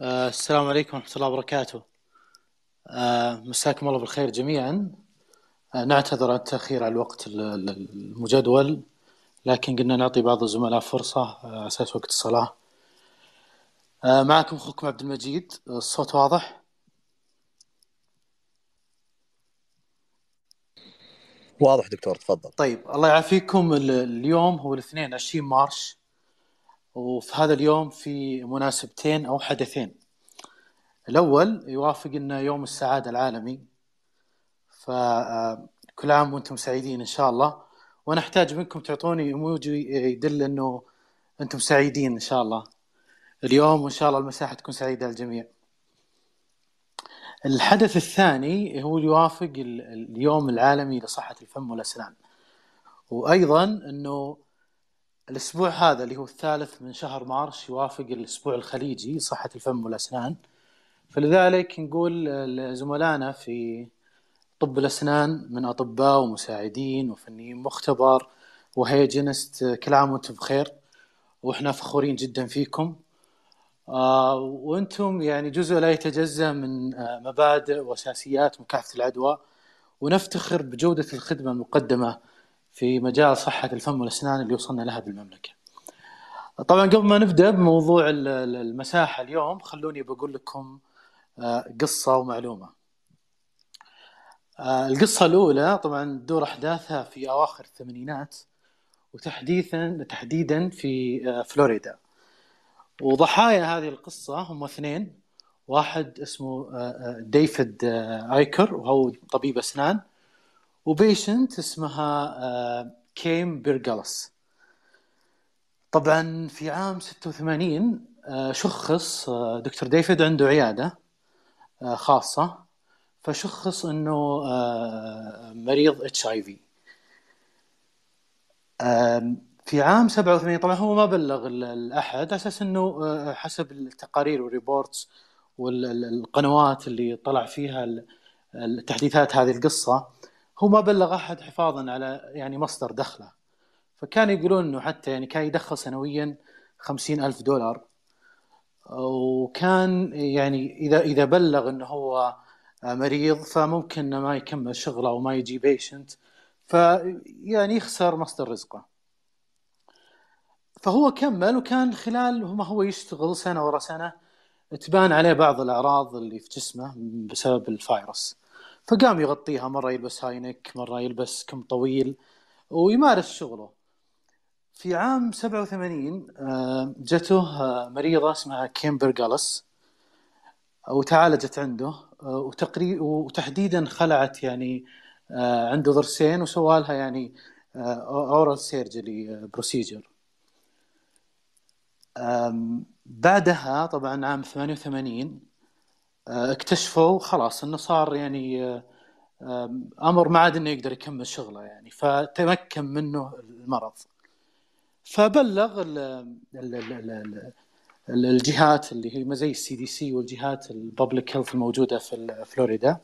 آه، السلام عليكم ورحمة الله وبركاته. آه، مساكم الله بالخير جميعا. آه، نعتذر عن التأخير على الوقت المجدول لكن قلنا نعطي بعض الزملاء فرصة على أساس وقت الصلاة. معكم أخوكم عبد المجيد الصوت واضح؟ واضح دكتور تفضل. طيب الله يعافيكم اليوم هو الاثنين 20 مارش وفي هذا اليوم في مناسبتين أو حدثين الأول يوافق أنه يوم السعادة العالمي فكل آه، عام وأنتم سعيدين إن شاء الله وأنا أحتاج منكم تعطوني إيموجي يدل أنه أنتم سعيدين إن شاء الله اليوم وإن شاء الله المساحة تكون سعيدة للجميع الحدث الثاني هو يوافق اليوم العالمي لصحة الفم والأسنان وأيضا أنه الاسبوع هذا اللي هو الثالث من شهر مارس يوافق الاسبوع الخليجي صحه الفم والاسنان فلذلك نقول لزملائنا في طب الاسنان من اطباء ومساعدين وفنيين مختبر وهيجينست كل عام وانتم بخير واحنا فخورين جدا فيكم آه، وانتم يعني جزء لا يتجزا من آه، مبادئ واساسيات مكافحه العدوى ونفتخر بجوده الخدمه المقدمه في مجال صحة الفم والأسنان اللي وصلنا لها بالمملكة طبعا قبل ما نبدأ بموضوع المساحة اليوم خلوني بقول لكم آه، قصة ومعلومة آه، القصة الأولى طبعا دور أحداثها في أواخر الثمانينات وتحديثا تحديدا في آه، فلوريدا وضحايا هذه القصة هم اثنين واحد اسمه ديفيد آيكر وهو طبيب أسنان وبيشنت اسمها آه، كيم بيرجالس طبعا في عام 86 آه، شخص آه، دكتور ديفيد عنده عياده خاصه فشخص انه مريض اتش اي في في عام 87 طبعا هو ما بلغ الاحد على اساس انه حسب التقارير والريبورتس والقنوات اللي طلع فيها التحديثات هذه القصه هو ما بلغ احد حفاظا على يعني مصدر دخله فكان يقولون انه حتى يعني كان يدخل سنويا خمسين ألف دولار وكان يعني اذا اذا بلغ انه هو مريض فممكن ما يكمل شغله وما يجي بيشنت فيعني يخسر مصدر رزقه فهو كمل وكان خلال ما هو يشتغل سنه ورا سنه تبان عليه بعض الاعراض اللي في جسمه بسبب الفيروس فقام يغطيها مره يلبس هاينك مره يلبس كم طويل ويمارس شغله في عام 87 آه، جته آه، مريضه اسمها كيمبر جالس وتعالجت عنده آه، وتقريبا وتحديدا خلعت يعني عنده ضرسين وسوالها يعني اورال سيرجري بروسيجر بعدها طبعا عام 88 آه، اكتشفوا خلاص انه صار يعني آه، امر ما عاد انه يقدر يكمل شغله يعني فتمكن منه المرض فبلغ الـ الـ الـ الجهات اللي هي زي السي دي سي والجهات الببليك هيلث الموجوده في فلوريدا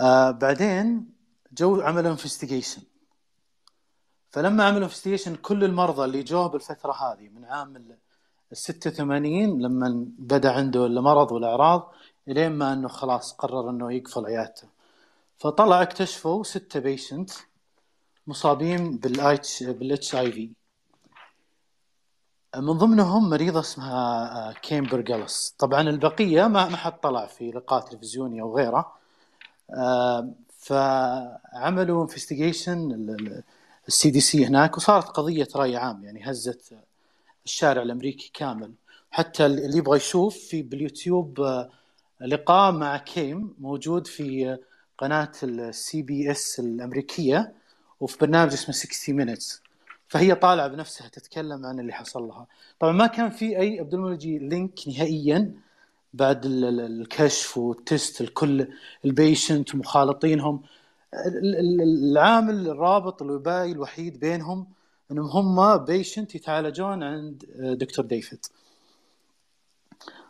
آه بعدين جو عملوا انفستيجيشن فلما عملوا انفستيجيشن كل المرضى اللي جوه بالفتره هذه من عام ال 86 لما بدا عنده المرض والاعراض الين ما انه خلاص قرر انه يقفل عيادته فطلع اكتشفوا ستة بيشنت مصابين بالاتش بالاتش اي في من ضمنهم مريضة اسمها كيمبر آه، جالس طبعا البقية ما ما حد طلع في لقاء تلفزيوني او غيره آه، فعملوا انفستيجيشن السي دي سي هناك وصارت قضية رأي عام يعني هزت الشارع الامريكي كامل حتى اللي يبغى يشوف في باليوتيوب آه، لقاء مع كيم موجود في آه، قناه السي بي اس الامريكيه وفي برنامج اسمه 60 مينتس فهي طالعه بنفسها تتكلم عن اللي حصل لها طبعا ما كان في اي عبد لينك نهائيا بعد الكشف والتست الكل البيشنت ومخالطينهم العامل الرابط الوبائي الوحيد بينهم انهم هم بيشنت يتعالجون عند آه، دكتور ديفيد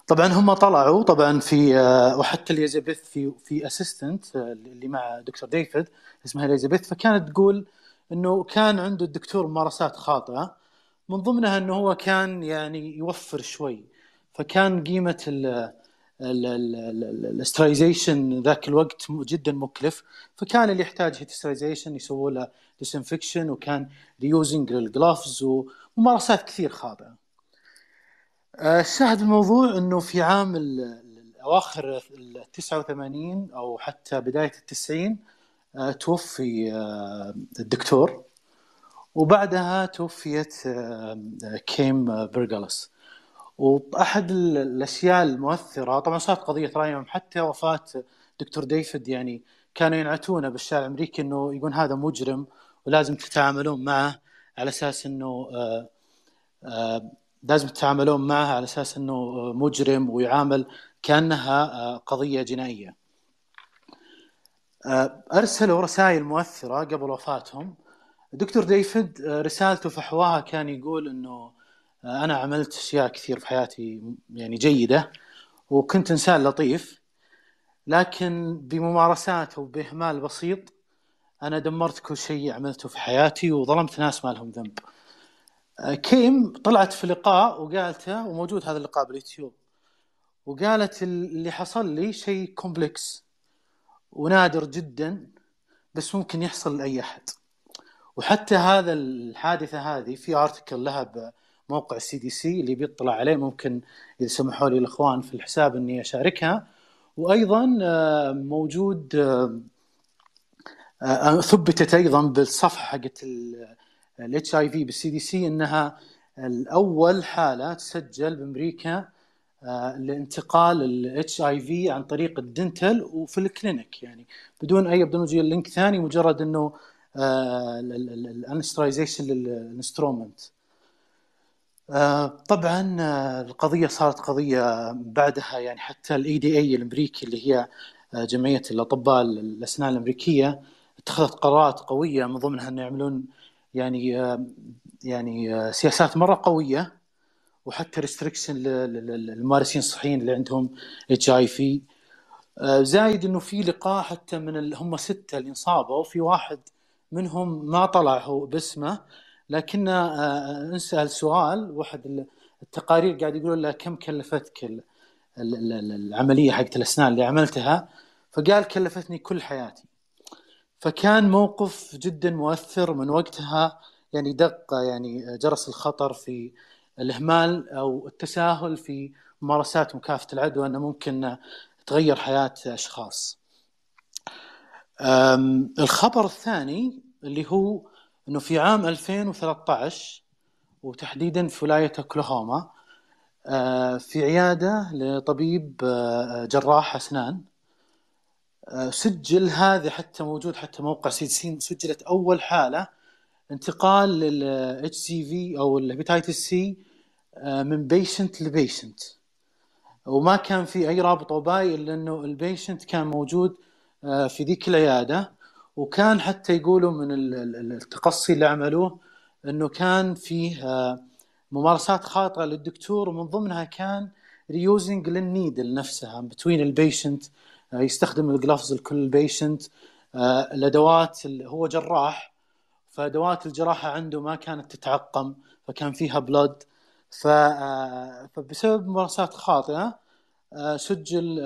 طبعا هم طلعوا طبعا في آه، وحتى اليزابيث في في اسيستنت آه، اللي مع دكتور ديفيد اسمها اليزابيث فكانت تقول انه كان عنده الدكتور ممارسات خاطئه من ضمنها انه هو كان يعني يوفر شوي فكان قيمه الاسترايزيشن ذاك الوقت جدا مكلف فكان اللي يحتاج هيتسترايزيشن يسووا له ديسانفكشن وكان ريوزنج للجلافز وممارسات كثير خاطئه. آه، الشاهد الموضوع انه في عام اواخر ال 89 او حتى بدايه 90 آه، توفي آه، الدكتور وبعدها توفيت كيم برجلس واحد الاشياء المؤثره طبعا صارت قضيه رايهم حتى وفاه دكتور ديفيد يعني كانوا ينعتونه بالشارع الامريكي انه يقول هذا مجرم ولازم تتعاملون معه على اساس انه آه، آه، لازم تتعاملون معه على اساس انه آه، مجرم ويعامل كانها قضيه جنائيه. ارسلوا رسائل مؤثره قبل وفاتهم. دكتور ديفيد رسالته فحواها كان يقول انه انا عملت اشياء كثير في حياتي يعني جيده وكنت انسان لطيف لكن بممارسات او باهمال بسيط انا دمرت كل شيء عملته في حياتي وظلمت ناس ما لهم ذنب كيم طلعت في لقاء وقالته وموجود هذا اللقاء باليوتيوب وقالت اللي حصل لي شيء كومبلكس ونادر جدا بس ممكن يحصل لاي احد وحتى هذا الحادثه هذه في ارتكل لها موقع السي دي سي اللي بيطلع عليه ممكن اذا سمحوا لي الاخوان في الحساب اني اشاركها وايضا آه، موجود آه، آه، ثبتت ايضا بالصفحه حقت الاتش اي في بالسي دي سي انها الاول حاله تسجل بامريكا لانتقال الاتش اي في عن طريق الدنتل وفي الكلينك يعني بدون اي بنوجي لينك ثاني مجرد انه الانسترايزيشن للانسترومنت آه، طبعا آه، القضيه صارت قضيه بعدها يعني حتى الاي دي e اي الامريكي اللي هي آه، جمعيه الاطباء الاسنان الامريكيه اتخذت قرارات قويه من ضمنها انه يعملون يعني يعني سياسات مره قويه وحتى ريستريكشن للممارسين الصحيين اللي عندهم اتش اي في زايد انه في لقاء حتى من هم سته اللي انصابوا في واحد منهم ما طلع هو باسمه لكن آه، آه، نسال سؤال واحد التقارير قاعد يقول له كم كلفتك العمليه حقت الاسنان اللي عملتها فقال كلفتني كل حياتي فكان موقف جدا مؤثر من وقتها يعني دق يعني جرس الخطر في الاهمال او التساهل في ممارسات مكافحه العدوى انه ممكن تغير حياه اشخاص. الخبر الثاني اللي هو انه في عام 2013 وتحديدا في ولايه اوكلاهوما آه، في عياده لطبيب آه، جراح اسنان آه، سجل هذا حتى موجود حتى موقع سيدسين سجلت اول حاله انتقال اتش سي في او الهبتايتس سي من بيشنت لبيشنت وما كان في اي رابط وباي الا انه البيشنت كان موجود في ذيك العياده وكان حتى يقولوا من التقصي اللي عملوه انه كان فيه آه، ممارسات خاطئه للدكتور ومن ضمنها كان ريوزنج للنيدل نفسها بتوين البيشنت آه، يستخدم الجلافز لكل البيشنت آه، الادوات هو جراح فادوات الجراحه عنده ما كانت تتعقم فكان فيها بلود فبسبب ممارسات خاطئه سجل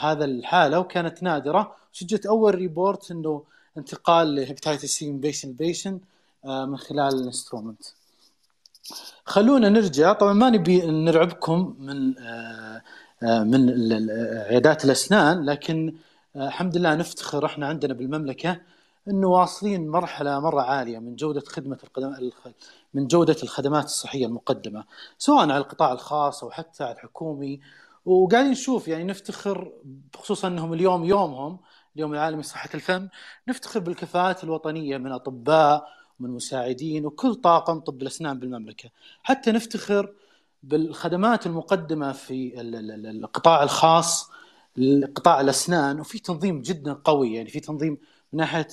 هذا الحاله وكانت نادره سجلت اول ريبورت انه انتقال لهبتايتس سي من بيشن لبيشن آه، من خلال الانسترومنت خلونا نرجع طبعا ما نبي نرعبكم من آه، آه، من عيادات الاسنان لكن الحمد لله نفتخر احنا عندنا بالمملكه انه واصلين مرحله مره عاليه من جوده خدمه القدم من جوده الخدمات الصحيه المقدمه سواء على القطاع الخاص او حتى على الحكومي وقاعدين نشوف يعني نفتخر بخصوصا انهم اليوم يومهم اليوم العالمي لصحة الفم نفتخر بالكفاءات الوطنية من أطباء ومن مساعدين وكل طاقم طب الأسنان بالمملكة حتى نفتخر بالخدمات المقدمة في القطاع الخاص لقطاع الأسنان وفي تنظيم جدا قوي يعني في تنظيم من ناحية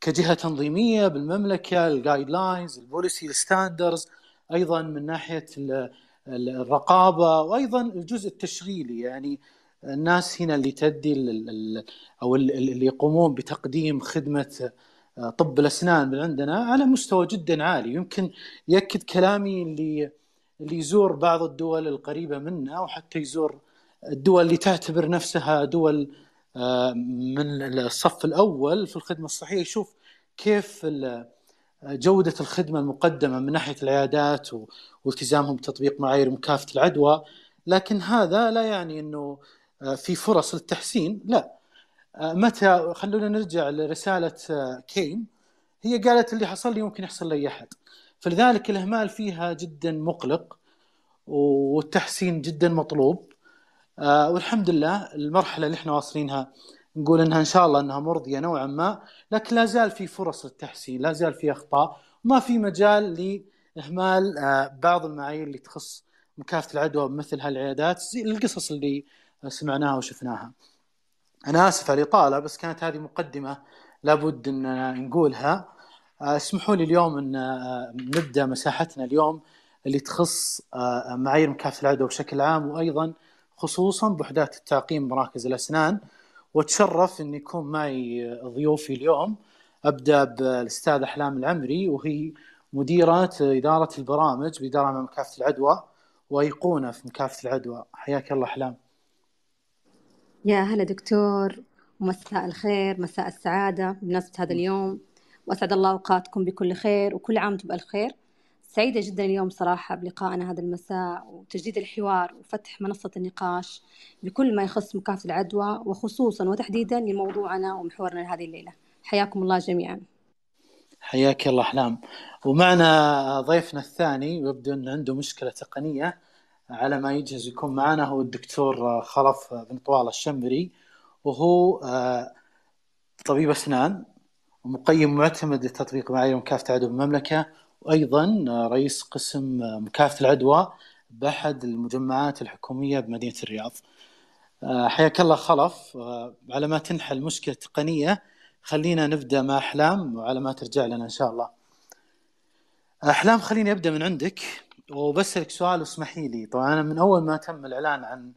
كجهة تنظيمية بالمملكة الجايد لاينز البوليسي الستاندرز أيضا من ناحية الرقابة وأيضا الجزء التشغيلي يعني الناس هنا اللي تدي او اللي يقومون بتقديم خدمه آه، طب الاسنان من عندنا على مستوى جدا عالي يمكن ياكد كلامي اللي اللي يزور بعض الدول القريبه منا وحتى يزور الدول اللي تعتبر نفسها دول آه، من الصف الاول في الخدمه الصحيه يشوف كيف جوده الخدمه المقدمه من ناحيه العيادات والتزامهم بتطبيق معايير مكافاه العدوى لكن هذا لا يعني انه آه، في فرص للتحسين لا آه، متى خلونا نرجع لرساله آه، كين هي قالت اللي حصل لي ممكن يحصل لاي احد فلذلك الاهمال فيها جدا مقلق والتحسين جدا مطلوب والحمد لله المرحله اللي احنا واصلينها نقول انها ان شاء الله انها مرضيه نوعا ما لكن لا زال في فرص للتحسين لا زال في اخطاء ما في مجال لاهمال بعض المعايير اللي تخص مكافحه العدوى مثل هالعيادات القصص اللي سمعناها وشفناها انا اسف على الاطاله بس كانت هذه مقدمه لابد ان نقولها آه، اسمحوا لي اليوم ان آه، نبدا مساحتنا اليوم اللي تخص آه، معايير مكافحه العدوى بشكل عام وايضا خصوصا بوحدات التعقيم مراكز الاسنان واتشرف ان يكون معي ضيوفي اليوم ابدا بالاستاذ احلام العمري وهي مديره اداره البرامج باداره مكافحه العدوى وايقونه في مكافحه العدوى حياك الله احلام يا هلا دكتور ومساء الخير مساء السعادة بمناسبة هذا اليوم وأسعد الله أوقاتكم بكل خير وكل عام وأنتم الخير سعيدة جدا اليوم صراحة بلقائنا هذا المساء وتجديد الحوار وفتح منصة النقاش بكل ما يخص مكافحة العدوى وخصوصا وتحديدا لموضوعنا ومحورنا لهذه الليلة حياكم الله جميعا حياك الله أحلام نعم. ومعنا ضيفنا الثاني ويبدو أن عنده مشكلة تقنية على ما يجهز يكون معنا هو الدكتور آه، خلف آه، بن طوال الشمري وهو آه، طبيب اسنان ومقيم معتمد لتطبيق معايير مكافحه العدوى المملكه وايضا رئيس قسم مكافحه العدوى باحد المجمعات الحكوميه بمدينه الرياض. حياك الله خلف على ما تنحل مشكله تقنيه خلينا نبدا مع احلام وعلى ما ترجع لنا ان شاء الله. احلام خليني ابدا من عندك وبسألك سؤال اسمحي لي طبعا أنا من أول ما تم الإعلان عن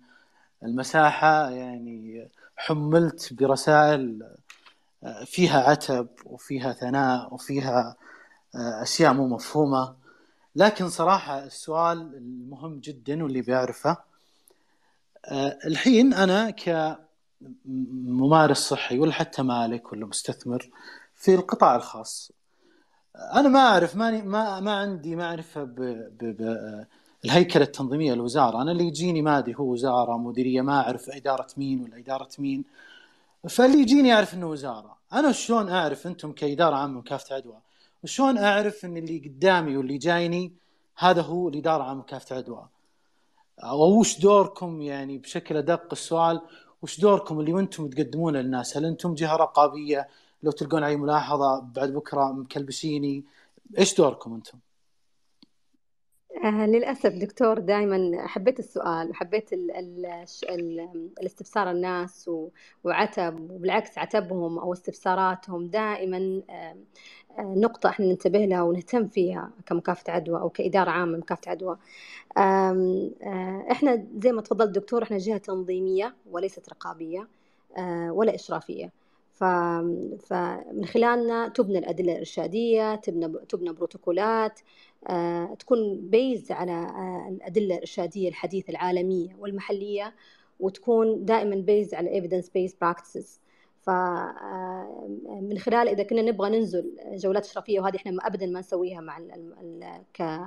المساحة يعني حملت برسائل آه، فيها عتب وفيها ثناء وفيها آه، أشياء مو مفهومة لكن صراحة السؤال المهم جدا واللي بيعرفه آه، الحين أنا كممارس صحي ولا حتى مالك ولا مستثمر في القطاع الخاص انا ما اعرف ماني ما ما عندي معرفه ب... ب... ب... الهيكله التنظيميه للوزاره انا اللي يجيني ما ادري هو وزاره مديريه ما اعرف اداره مين ولا اداره مين فاللي يجيني اعرف انه وزاره انا شلون اعرف انتم كاداره عامه مكافحه عدوى وشلون اعرف ان اللي قدامي واللي جايني هذا هو الاداره عامه مكافحه عدوى وش دوركم يعني بشكل ادق السؤال وش دوركم اللي انتم تقدمونه للناس هل انتم جهه رقابيه لو تلقون اي ملاحظه بعد بكره مكلبشيني ايش دوركم انتم؟ آه للأسف دكتور دائما حبيت السؤال وحبيت الـ الـ الـ الاستفسار الناس وعتب وبالعكس عتبهم أو استفساراتهم دائما آه، آه، نقطة احنا ننتبه لها ونهتم فيها كمكافحة عدوى أو كإدارة عامة مكافحة عدوى آه، احنا زي ما تفضل دكتور احنا جهة تنظيمية وليست رقابية ولا إشرافية فمن خلالنا تبنى الأدلة الإرشادية تبنى, تبنى بروتوكولات آه، تكون بيز على آه، الأدلة الإرشادية الحديثة العالمية والمحلية وتكون دائما بيز على evidence based practices فمن آه، خلال اذا كنا نبغى ننزل جولات اشرافيه وهذه احنا ابدا ما نسويها مع ال ال ك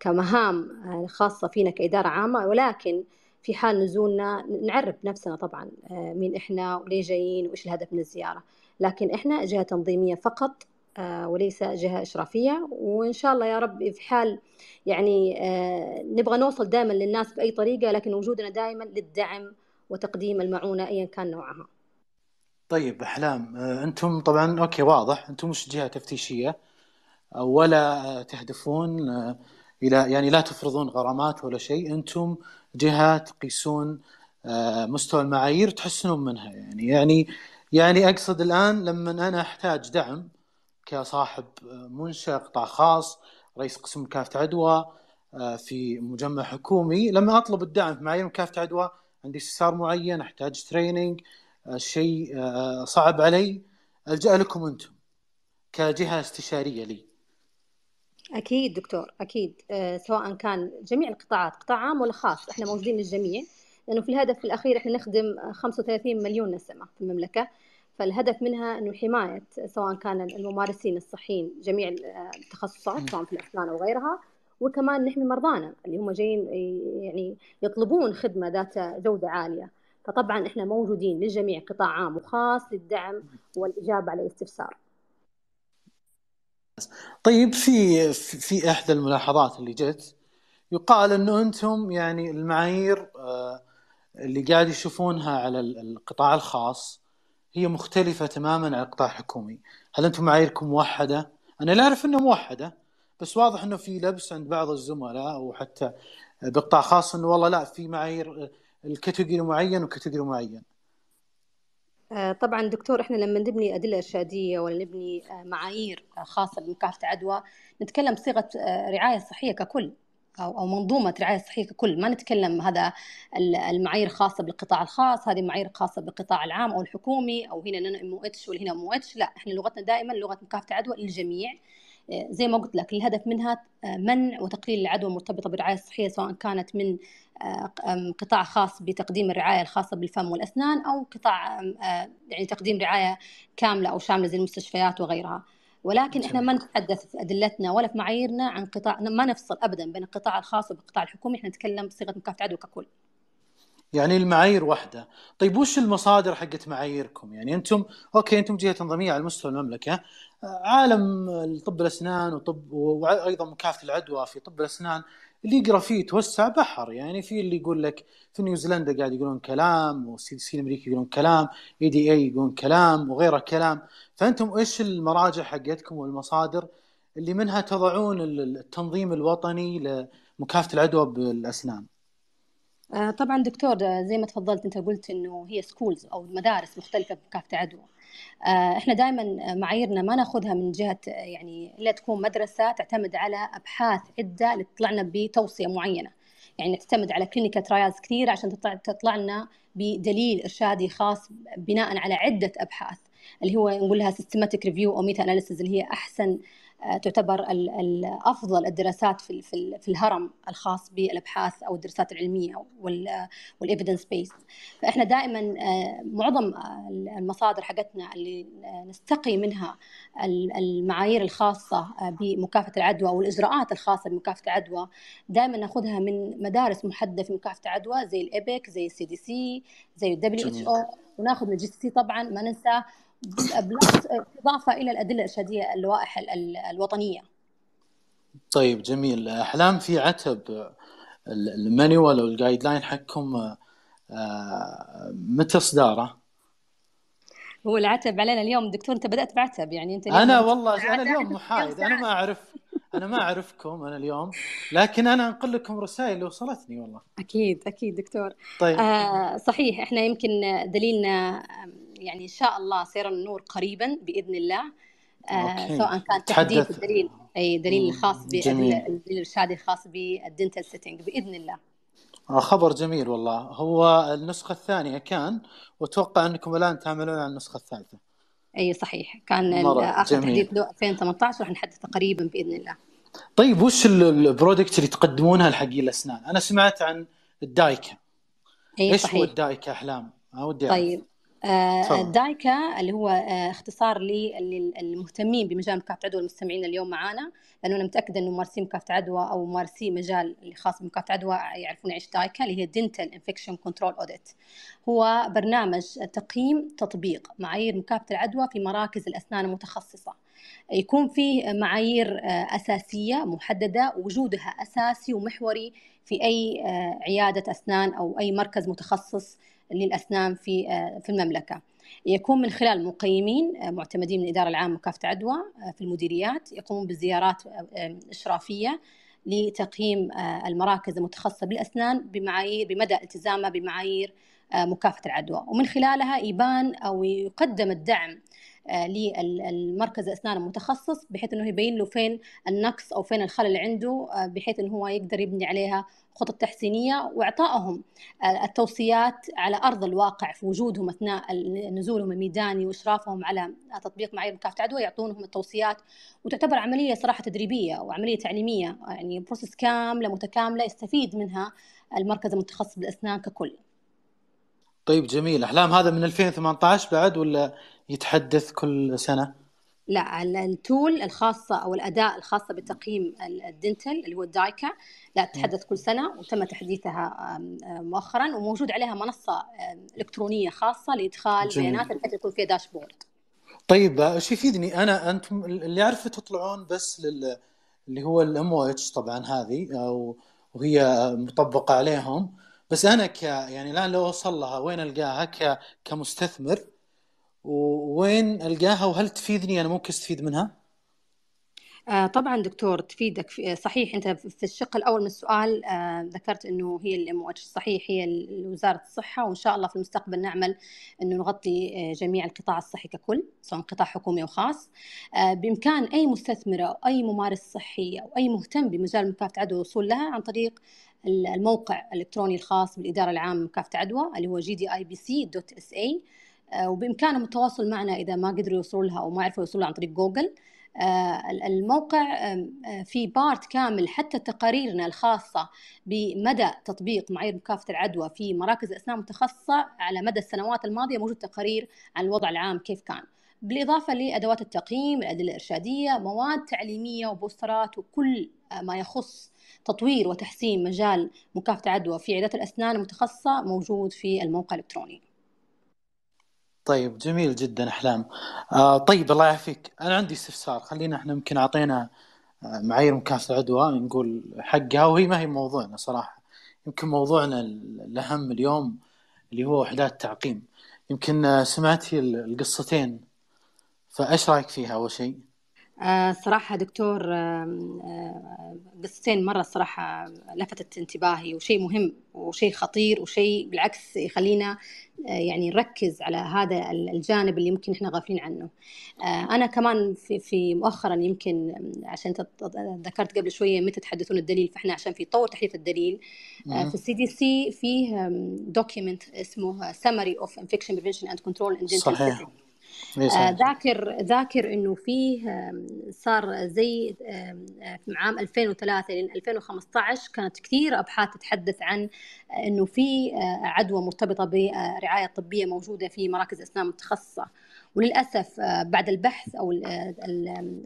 كمهام خاصه فينا كاداره عامه ولكن في حال نزولنا نعرف نفسنا طبعا آه، مين إحنا وليه جايين وإيش الهدف من الزيارة لكن إحنا جهة تنظيمية فقط آه، وليس جهة إشرافية وإن شاء الله يا رب في حال يعني آه، نبغى نوصل دائما للناس بأي طريقة لكن وجودنا دائما للدعم وتقديم المعونة أيا كان نوعها طيب أحلام أنتم طبعا أوكي واضح أنتم مش جهة تفتيشية ولا تهدفون إلى يعني لا تفرضون غرامات ولا شيء أنتم جهه تقيسون آه، مستوى المعايير تحسنون منها يعني يعني يعني اقصد الان لما انا احتاج دعم كصاحب آه، منشاه قطاع خاص رئيس قسم مكافحه عدوى آه، في مجمع حكومي لما اطلب الدعم في معايير مكافحه عدوى عندي استفسار معين احتاج تريننج شيء صعب علي الجا لكم انتم كجهه استشاريه لي أكيد دكتور أكيد آه، سواء كان جميع القطاعات قطاع عام ولا خاص إحنا موجودين للجميع لأنه في الهدف الأخير إحنا نخدم 35 مليون نسمة في المملكة فالهدف منها انه حمايه سواء كان الممارسين الصحيين جميع التخصصات سواء في الاسنان او غيرها وكمان نحمي مرضانا اللي هم جايين آه، يعني يطلبون خدمه ذات جوده عاليه فطبعا احنا موجودين للجميع قطاع عام وخاص للدعم والاجابه على الاستفسار طيب في في احدى الملاحظات اللي جت يقال انه انتم يعني المعايير آه، اللي قاعد يشوفونها على القطاع الخاص هي مختلفه تماما عن القطاع الحكومي هل انتم معاييركم موحده انا لا اعرف انها موحده بس واضح انه في لبس عند بعض الزملاء او حتى بقطاع خاص انه والله لا في معايير آه، الكاتيجوري معين وكاتيجوري معين آه، طبعا دكتور احنا لما نبني ادله ارشاديه ولا نبني آه، معايير خاصه بمكافحه العدوى نتكلم صيغه آه، رعايه صحيه ككل او او منظومه رعايه صحيه ككل ما نتكلم هذا المعايير خاصه بالقطاع الخاص هذه معايير خاصه بالقطاع العام او الحكومي او هنا ام او اتش ولا هنا ام او اتش لا احنا لغتنا دائما لغه مكافحه العدوى للجميع زي ما قلت لك الهدف منها آه، منع وتقليل العدوى المرتبطة بالرعاية الصحية سواء كانت من آه، قطاع خاص بتقديم الرعاية الخاصة بالفم والأسنان أو قطاع آه، يعني تقديم رعاية كاملة أو شاملة زي المستشفيات وغيرها ولكن احنا ما نتحدث في ادلتنا ولا في معاييرنا عن قطاع ما نفصل ابدا بين القطاع الخاص والقطاع الحكومي احنا نتكلم بصيغه مكافحه عدوى ككل يعني المعايير واحده طيب وش المصادر حقت معاييركم يعني انتم اوكي انتم جهه تنظيميه على مستوى المملكه عالم طب الاسنان وطب وايضا مكافحه العدوى في طب الاسنان اللي يقرا فيه يتوسع بحر يعني في اللي يقول لك في نيوزيلندا قاعد يقولون كلام والسي دي سي الامريكي يقولون كلام اي دي اي يقولون كلام وغيره كلام فانتم ايش المراجع حقتكم والمصادر اللي منها تضعون التنظيم الوطني لمكافحه العدوى بالاسنان آه، طبعا دكتور آه، زي ما تفضلت انت قلت انه هي سكولز او مدارس مختلفه بمكافحه العدوى آه، احنا دائما معاييرنا ما ناخذها من جهه يعني الا تكون مدرسه تعتمد على ابحاث عده اللي تطلعنا بتوصيه معينه يعني نعتمد على كلينيكال ترايلز كثيره عشان تطلع تطلع لنا بدليل ارشادي خاص بناء على عده ابحاث اللي هو نقول لها سيستماتيك ريفيو او ميتا اناليسيز اللي هي احسن آه، تعتبر افضل الدراسات في في الهرم الخاص بالابحاث او الدراسات العلميه والايفيدنس بيس فاحنا دائما آه، معظم آه، المصادر حقتنا اللي نستقي منها المعايير الخاصه بمكافحه العدوى والاجراءات الخاصه بمكافحه العدوى دائما ناخذها من مدارس محدده في مكافحه العدوى زي الايبك زي السي دي سي زي الدبليو اتش او وناخذ من الجي سي طبعا ما ننسى بالإضافة إلى الأدلة الإرشادية اللوائح الوطنية طيب جميل أحلام في عتب المانيوال أو الجايد لاين حقكم آه، آه، متى إصداره؟ هو العتب علينا اليوم دكتور انت بدات بعتب يعني انت انا والله انا اليوم محايد انا ما اعرف انا ما اعرفكم انا اليوم لكن انا انقل لكم رسائل اللي وصلتني والله اكيد اكيد دكتور طيب آه صحيح احنا يمكن دليلنا يعني ان شاء الله سير النور قريبا باذن الله آه، سواء كان تحديث الدليل اي دليل الخاص بالدليل الارشادي الخاص بالدنتال سيتنج باذن الله آه، خبر جميل والله هو النسخة الثانية كان وأتوقع أنكم الآن تعملون على النسخة الثالثة أي صحيح كان آخر تحديث له 2018 راح نحدث قريبا بإذن الله طيب وش البرودكت اللي تقدمونها لحقي الأسنان أنا سمعت عن الدايكا أي إيش صحيح. هو الدايكا أحلام ودي طيب دايكا اللي هو آه، اختصار للمهتمين بمجال مكافحه عدوى المستمعين اليوم معانا لانه انا متاكده انه ممارسين مكافحه عدوى او ممارسي مجال خاص بمكافحه عدوى يعرفون ايش دايكا اللي هي دينتال انفكشن كنترول اوديت هو برنامج تقييم تطبيق معايير مكافحه العدوى في مراكز الاسنان المتخصصه يكون فيه معايير آه، اساسيه محدده وجودها اساسي ومحوري في اي آه، عياده اسنان او اي مركز متخصص للأسنان في آه، في المملكة يكون من خلال مقيمين آه، معتمدين من الإدارة العامة مكافحة عدوى آه، في المديريات يقومون بزيارات إشرافية لتقييم المراكز المتخصصة بالأسنان بمعايير بمدى التزامها بمعايير مكافحة العدوى ومن خلالها يبان أو يقدم الدعم للمركز الاسنان المتخصص بحيث انه يبين له فين النقص او فين الخلل اللي عنده بحيث انه هو يقدر يبني عليها خطط تحسينيه واعطائهم التوصيات على ارض الواقع في وجودهم اثناء نزولهم الميداني واشرافهم على تطبيق معايير مكافحه العدوى يعطونهم التوصيات وتعتبر عمليه صراحه تدريبيه وعمليه تعليميه يعني بروسس كامله متكامله يستفيد منها المركز المتخصص بالاسنان ككل. طيب جميل احلام هذا من 2018 بعد ولا يتحدث كل سنه؟ لا التول الخاصة أو الأداء الخاصة بتقييم الدنتل اللي هو الدايكا لا تحدث كل سنة وتم تحديثها مؤخرا وموجود عليها منصة إلكترونية خاصة لإدخال بيانات الفترة يكون فيها داشبورد طيب ايش يفيدني انا انتم اللي اعرفه تطلعون بس لل اللي هو الام او اتش طبعا هذه وهي مطبقه عليهم بس انا ك يعني الان لو اوصل لها وين القاها ك... كمستثمر وين القاها وهل تفيدني انا ممكن استفيد منها؟ آه طبعا دكتور تفيدك في صحيح انت في الشق الاول من السؤال آه ذكرت انه هي الام او صحيح هي وزاره الصحه وان شاء الله في المستقبل نعمل انه نغطي آه، جميع القطاع الصحي ككل سواء قطاع حكومي او خاص آه، بامكان اي مستثمره او اي ممارس صحي او اي مهتم بمجال مكافحه عدوى الوصول لها عن طريق الموقع الالكتروني الخاص بالاداره العامه لمكافحه عدوى اللي هو gdibc.sa آه، وبامكانهم التواصل معنا اذا ما قدروا يوصلوا لها او ما عرفوا يوصلوا لها عن طريق جوجل آه، الموقع آه، في بارت كامل حتى تقاريرنا الخاصة بمدى تطبيق معايير مكافحة العدوى في مراكز الأسنان المتخصصة على مدى السنوات الماضية موجود تقارير عن الوضع العام كيف كان بالإضافة لأدوات التقييم الأدلة الإرشادية مواد تعليمية وبوسترات وكل ما يخص تطوير وتحسين مجال مكافحة العدوى في عيادات الأسنان المتخصصة موجود في الموقع الإلكتروني طيب جميل جدا احلام آه طيب الله يعافيك انا عندي استفسار خلينا احنا يمكن اعطينا آه، معايير مكافاه العدوى نقول حقها وهي ما هي موضوعنا صراحه يمكن موضوعنا الاهم اليوم اللي هو وحدات تعقيم يمكن آه، سمعتي القصتين فايش رايك فيها اول شيء؟ آه، صراحة دكتور قصتين مرة صراحة لفتت انتباهي وشيء مهم وشيء خطير وشيء بالعكس يخلينا آه، يعني نركز على هذا الجانب اللي يمكن احنا غافلين عنه آه، انا كمان في, في مؤخرا يمكن عشان ذكرت قبل شويه متى تحدثون الدليل فاحنا عشان في طور تحديث الدليل في السي دي سي فيه دوكيمنت اسمه سمري اوف انفكشن بريفنشن اند كنترول صحيح إيه، آه، ذاكر ذاكر انه فيه صار زي من عام 2003 لين 2015 كانت كثير ابحاث تتحدث عن آه، انه في آه، عدوى مرتبطه برعايه طبيه موجوده في مراكز اسنان متخصصه وللاسف بعد البحث او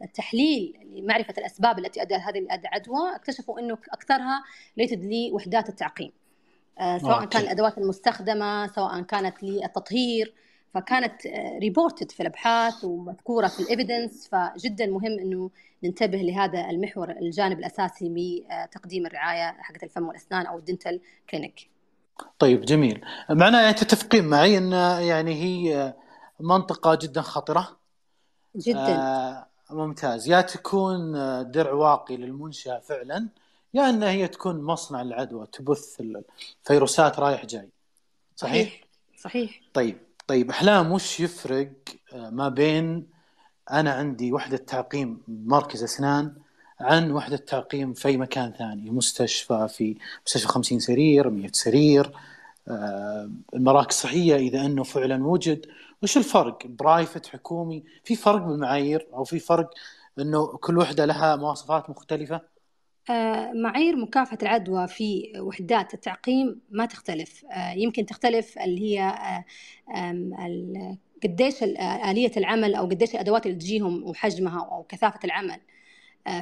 التحليل لمعرفه الاسباب التي ادت هذه العدوى اكتشفوا انه اكثرها ريتد لوحدات التعقيم سواء كان الادوات المستخدمه سواء كانت للتطهير فكانت ريبورتد آه، في الابحاث ومذكوره في الايفيدنس فجدا مهم انه ننتبه لهذا المحور الجانب الاساسي من آه، تقديم الرعايه حقت الفم والاسنان او الدنتال كلينيك. طيب جميل معناه انت يعني تتفقين معي ان آه، يعني هي منطقه جدا خطره جدا آه ممتاز يا تكون درع واقي للمنشاه فعلا يا انها هي تكون مصنع العدوى تبث الفيروسات رايح جاي صحيح صحيح, صحيح. طيب طيب احلام وش يفرق آه، ما بين انا عندي وحده تعقيم بمركز اسنان عن وحده تعقيم في مكان ثاني مستشفى في مستشفى 50 سرير 100 سرير آه، المراكز الصحيه اذا انه فعلا وجد وش الفرق برايفت حكومي في فرق بالمعايير او في فرق انه كل وحده لها مواصفات مختلفه آه، معايير مكافحة العدوى في وحدات التعقيم ما تختلف آه، يمكن تختلف اللي هي آه، قديش آلية العمل أو قديش الأدوات اللي تجيهم وحجمها أو كثافة العمل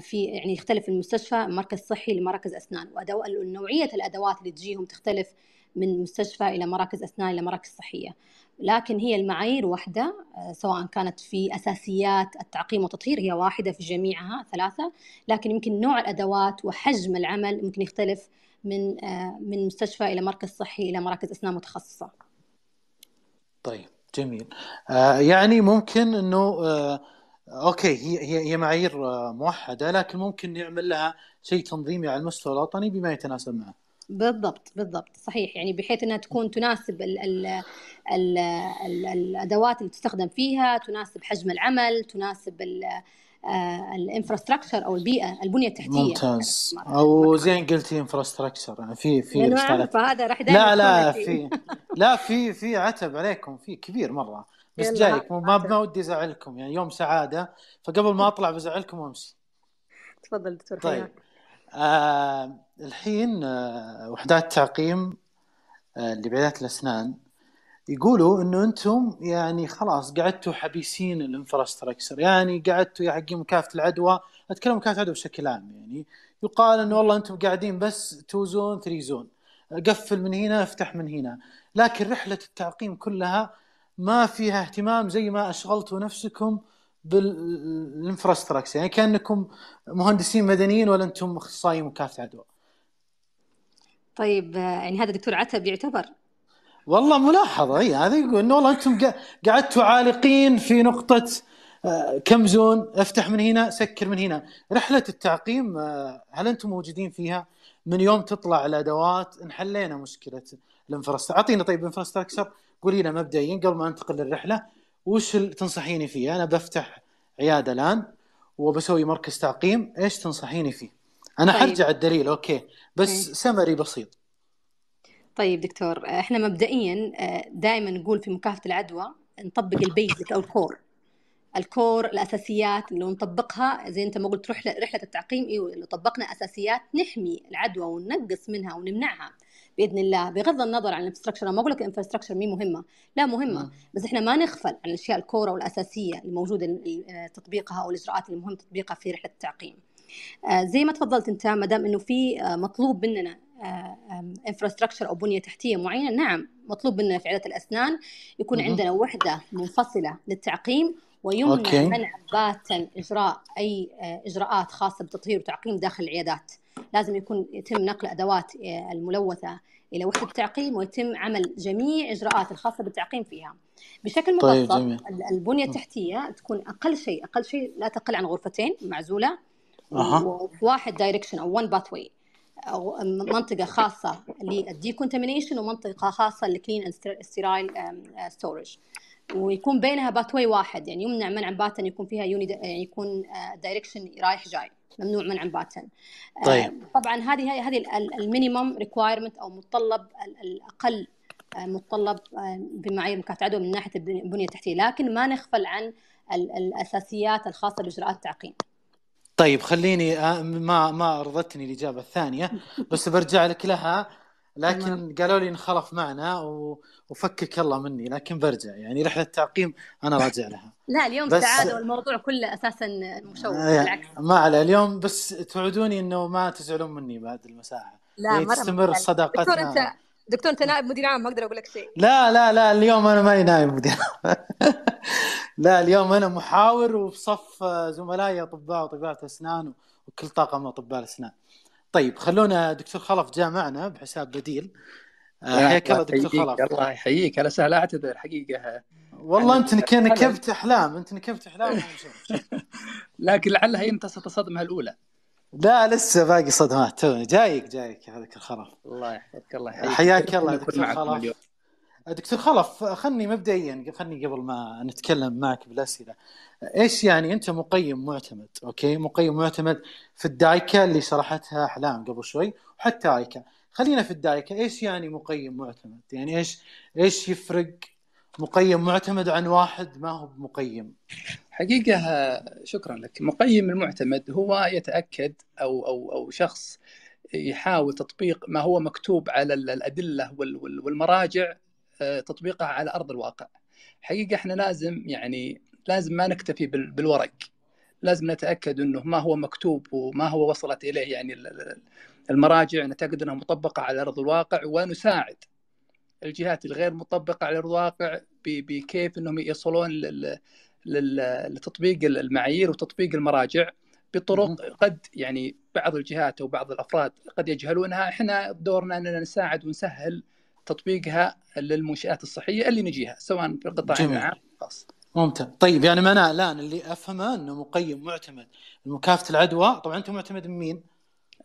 في يعني يختلف المستشفى مركز صحي لمراكز أسنان ونوعية الأدوات اللي تجيهم تختلف من مستشفى إلى مراكز أسنان إلى مراكز صحية لكن هي المعايير واحدة آه، سواء كانت في أساسيات التعقيم والتطهير هي واحدة في جميعها ثلاثة لكن يمكن نوع الأدوات وحجم العمل ممكن يختلف من آه، من مستشفى إلى مركز صحي إلى مراكز أسنان متخصصة طيب جميل آه، يعني ممكن أنه اوكي هي هي هي معايير موحده لكن ممكن نعمل لها شيء تنظيمي على المستوى الوطني بما يتناسب معه. بالضبط بالضبط صحيح يعني بحيث انها تكون تناسب ال ال ال الـ الادوات اللي تستخدم فيها تناسب حجم العمل تناسب ال آه، الانفراستراكشر او البيئه البنيه التحتيه ممتاز او زين قلتي انفراستراكشر يعني في في هذا راح لا لا في لا في في عتب عليكم في كبير مره بس جايك ما ما ودي ازعلكم يعني يوم سعاده فقبل ما اطلع بزعلكم وامشي تفضل دكتور طيب حياتي. آه الحين آه وحدات تعقيم آه لبيانات الاسنان يقولوا انه انتم يعني خلاص قعدتوا حبيسين الانفراستراكشر يعني قعدتوا يا حقين مكافحه العدوى اتكلم مكافحه العدوى بشكل عام يعني يقال انه والله انتم قاعدين بس تو زون ثري زون قفل من هنا افتح من هنا لكن رحله التعقيم كلها ما فيها اهتمام زي ما اشغلتوا نفسكم بالانفراستراكشر يعني كانكم مهندسين مدنيين ولا انتم اخصائيين مكافحه عدوى طيب يعني هذا دكتور عتب يعتبر والله ملاحظه هي هذا يقول انه والله انتم قعدتوا عالقين في نقطه آه، كم زون افتح من هنا سكر من هنا رحله التعقيم آه، هل انتم موجودين فيها من يوم تطلع الادوات انحلينا مشكله الانفراستراكشر اعطينا طيب انفراستراكشر قولي لنا مبدئيا قبل ما انتقل للرحله وش تنصحيني فيه انا بفتح عياده الان وبسوي مركز تعقيم ايش تنصحيني فيه انا طيب. حرجع الدليل اوكي بس طيب. سمري بسيط طيب دكتور آه، احنا مبدئيا آه، دائما نقول في مكافحه العدوى نطبق البيزك او الكور الكور الاساسيات لو نطبقها زي انت ما قلت رحله رحله التعقيم ايوه لو طبقنا اساسيات نحمي العدوى وننقص منها ونمنعها باذن الله بغض النظر عن الانفراستراكشر انا ما اقول لك الانفراستراكشر مي مهمه لا مهمه نعم. بس احنا ما نغفل عن الاشياء الكوره والاساسيه الموجوده آه، تطبيقها او الاجراءات المهم تطبيقها في رحله التعقيم آه، زي ما تفضلت انت ما دام انه في آه، مطلوب مننا انفراستراكشر او بنيه تحتيه معينه نعم مطلوب مننا في عياده الاسنان يكون عندنا وحده منفصله للتعقيم ويمنع منع باتا اجراء اي اجراءات خاصه بتطهير وتعقيم داخل العيادات لازم يكون يتم نقل ادوات آه، الملوثه الى وحده التعقيم ويتم عمل جميع اجراءات الخاصه بالتعقيم فيها. بشكل طيب، مبسط طيب البنيه التحتيه تكون اقل شيء اقل شيء لا تقل عن غرفتين معزوله أه. وواحد دايركشن او وان باثوي منطقه خاصه للديكونتامينيشن ومنطقه خاصه للكلين ستيرايل ستورج ويكون بينها باثوي واحد يعني يمنع منع باتا يكون فيها يوني آه، يكون دايركشن آه، رايح جاي ممنوع منعا باتا آه، طيب. طبعا هذه هذه المينيمم ريكوايرمنت او متطلب الاقل آه، متطلب آه، بمعايير مكافحه العدوى من ناحيه البنيه التحتيه لكن ما نغفل عن الاساسيات الخاصه باجراءات التعقيم طيب خليني ما ما رضتني الاجابه الثانيه بس برجع لك لها لكن قالوا لي انخلف معنا و... وفكك الله مني لكن برجع يعني رحله التعقيم انا راجع لها لا اليوم بس... سعاده والموضوع كله اساسا مشوه آه يعني بالعكس ما على اليوم بس توعدوني انه ما تزعلون مني بعد المساحه لا يعني تستمر صداقتنا دكتور انت دكتور انت نائب مدير عام ما اقدر اقول لك شيء لا لا لا اليوم انا ماني نائب مدير عام لا اليوم انا محاور وبصف زملائي اطباء وطبيبات اسنان وكل طاقم اطباء الاسنان طيب خلونا دكتور خلف جاء معنا بحساب بديل آه، حياك الله دكتور خلف الله يحييك انا سهل اعتذر حقيقه والله يعني انت نكبت احلام انت نكبت احلام لكن لعلها يمتصت الصدمه الاولى لا لسه باقي صدمات تو جايك جايك يا دكتور خلف الله يحفظك الله يحييك حياك الله دكتور خلف دكتور خلف خلني مبدئيا خلني قبل ما نتكلم معك بالاسئله ايش يعني انت مقيم معتمد اوكي مقيم معتمد في الدايكا اللي شرحتها احلام قبل شوي وحتى ايكا خلينا في الدايكا ايش يعني مقيم معتمد يعني ايش ايش يفرق مقيم معتمد عن واحد ما هو مقيم حقيقة شكرا لك مقيم المعتمد هو يتأكد أو, أو, أو شخص يحاول تطبيق ما هو مكتوب على الأدلة والمراجع آه، تطبيقها على أرض الواقع حقيقة احنا لازم يعني لازم ما نكتفي بالورق لازم نتاكد انه ما هو مكتوب وما هو وصلت اليه يعني المراجع نتاكد انها مطبقه على ارض الواقع ونساعد الجهات الغير مطبقه على ارض الواقع بكيف انهم يصلون لتطبيق المعايير وتطبيق المراجع بطرق قد يعني بعض الجهات او بعض الافراد قد يجهلونها احنا دورنا اننا نساعد ونسهل تطبيقها للمنشات الصحيه اللي نجيها سواء في القطاع العام الخاص ممتاز طيب يعني انا الان اللي افهمه انه مقيم معتمد لمكافحه العدوى طبعا انت معتمد من مين؟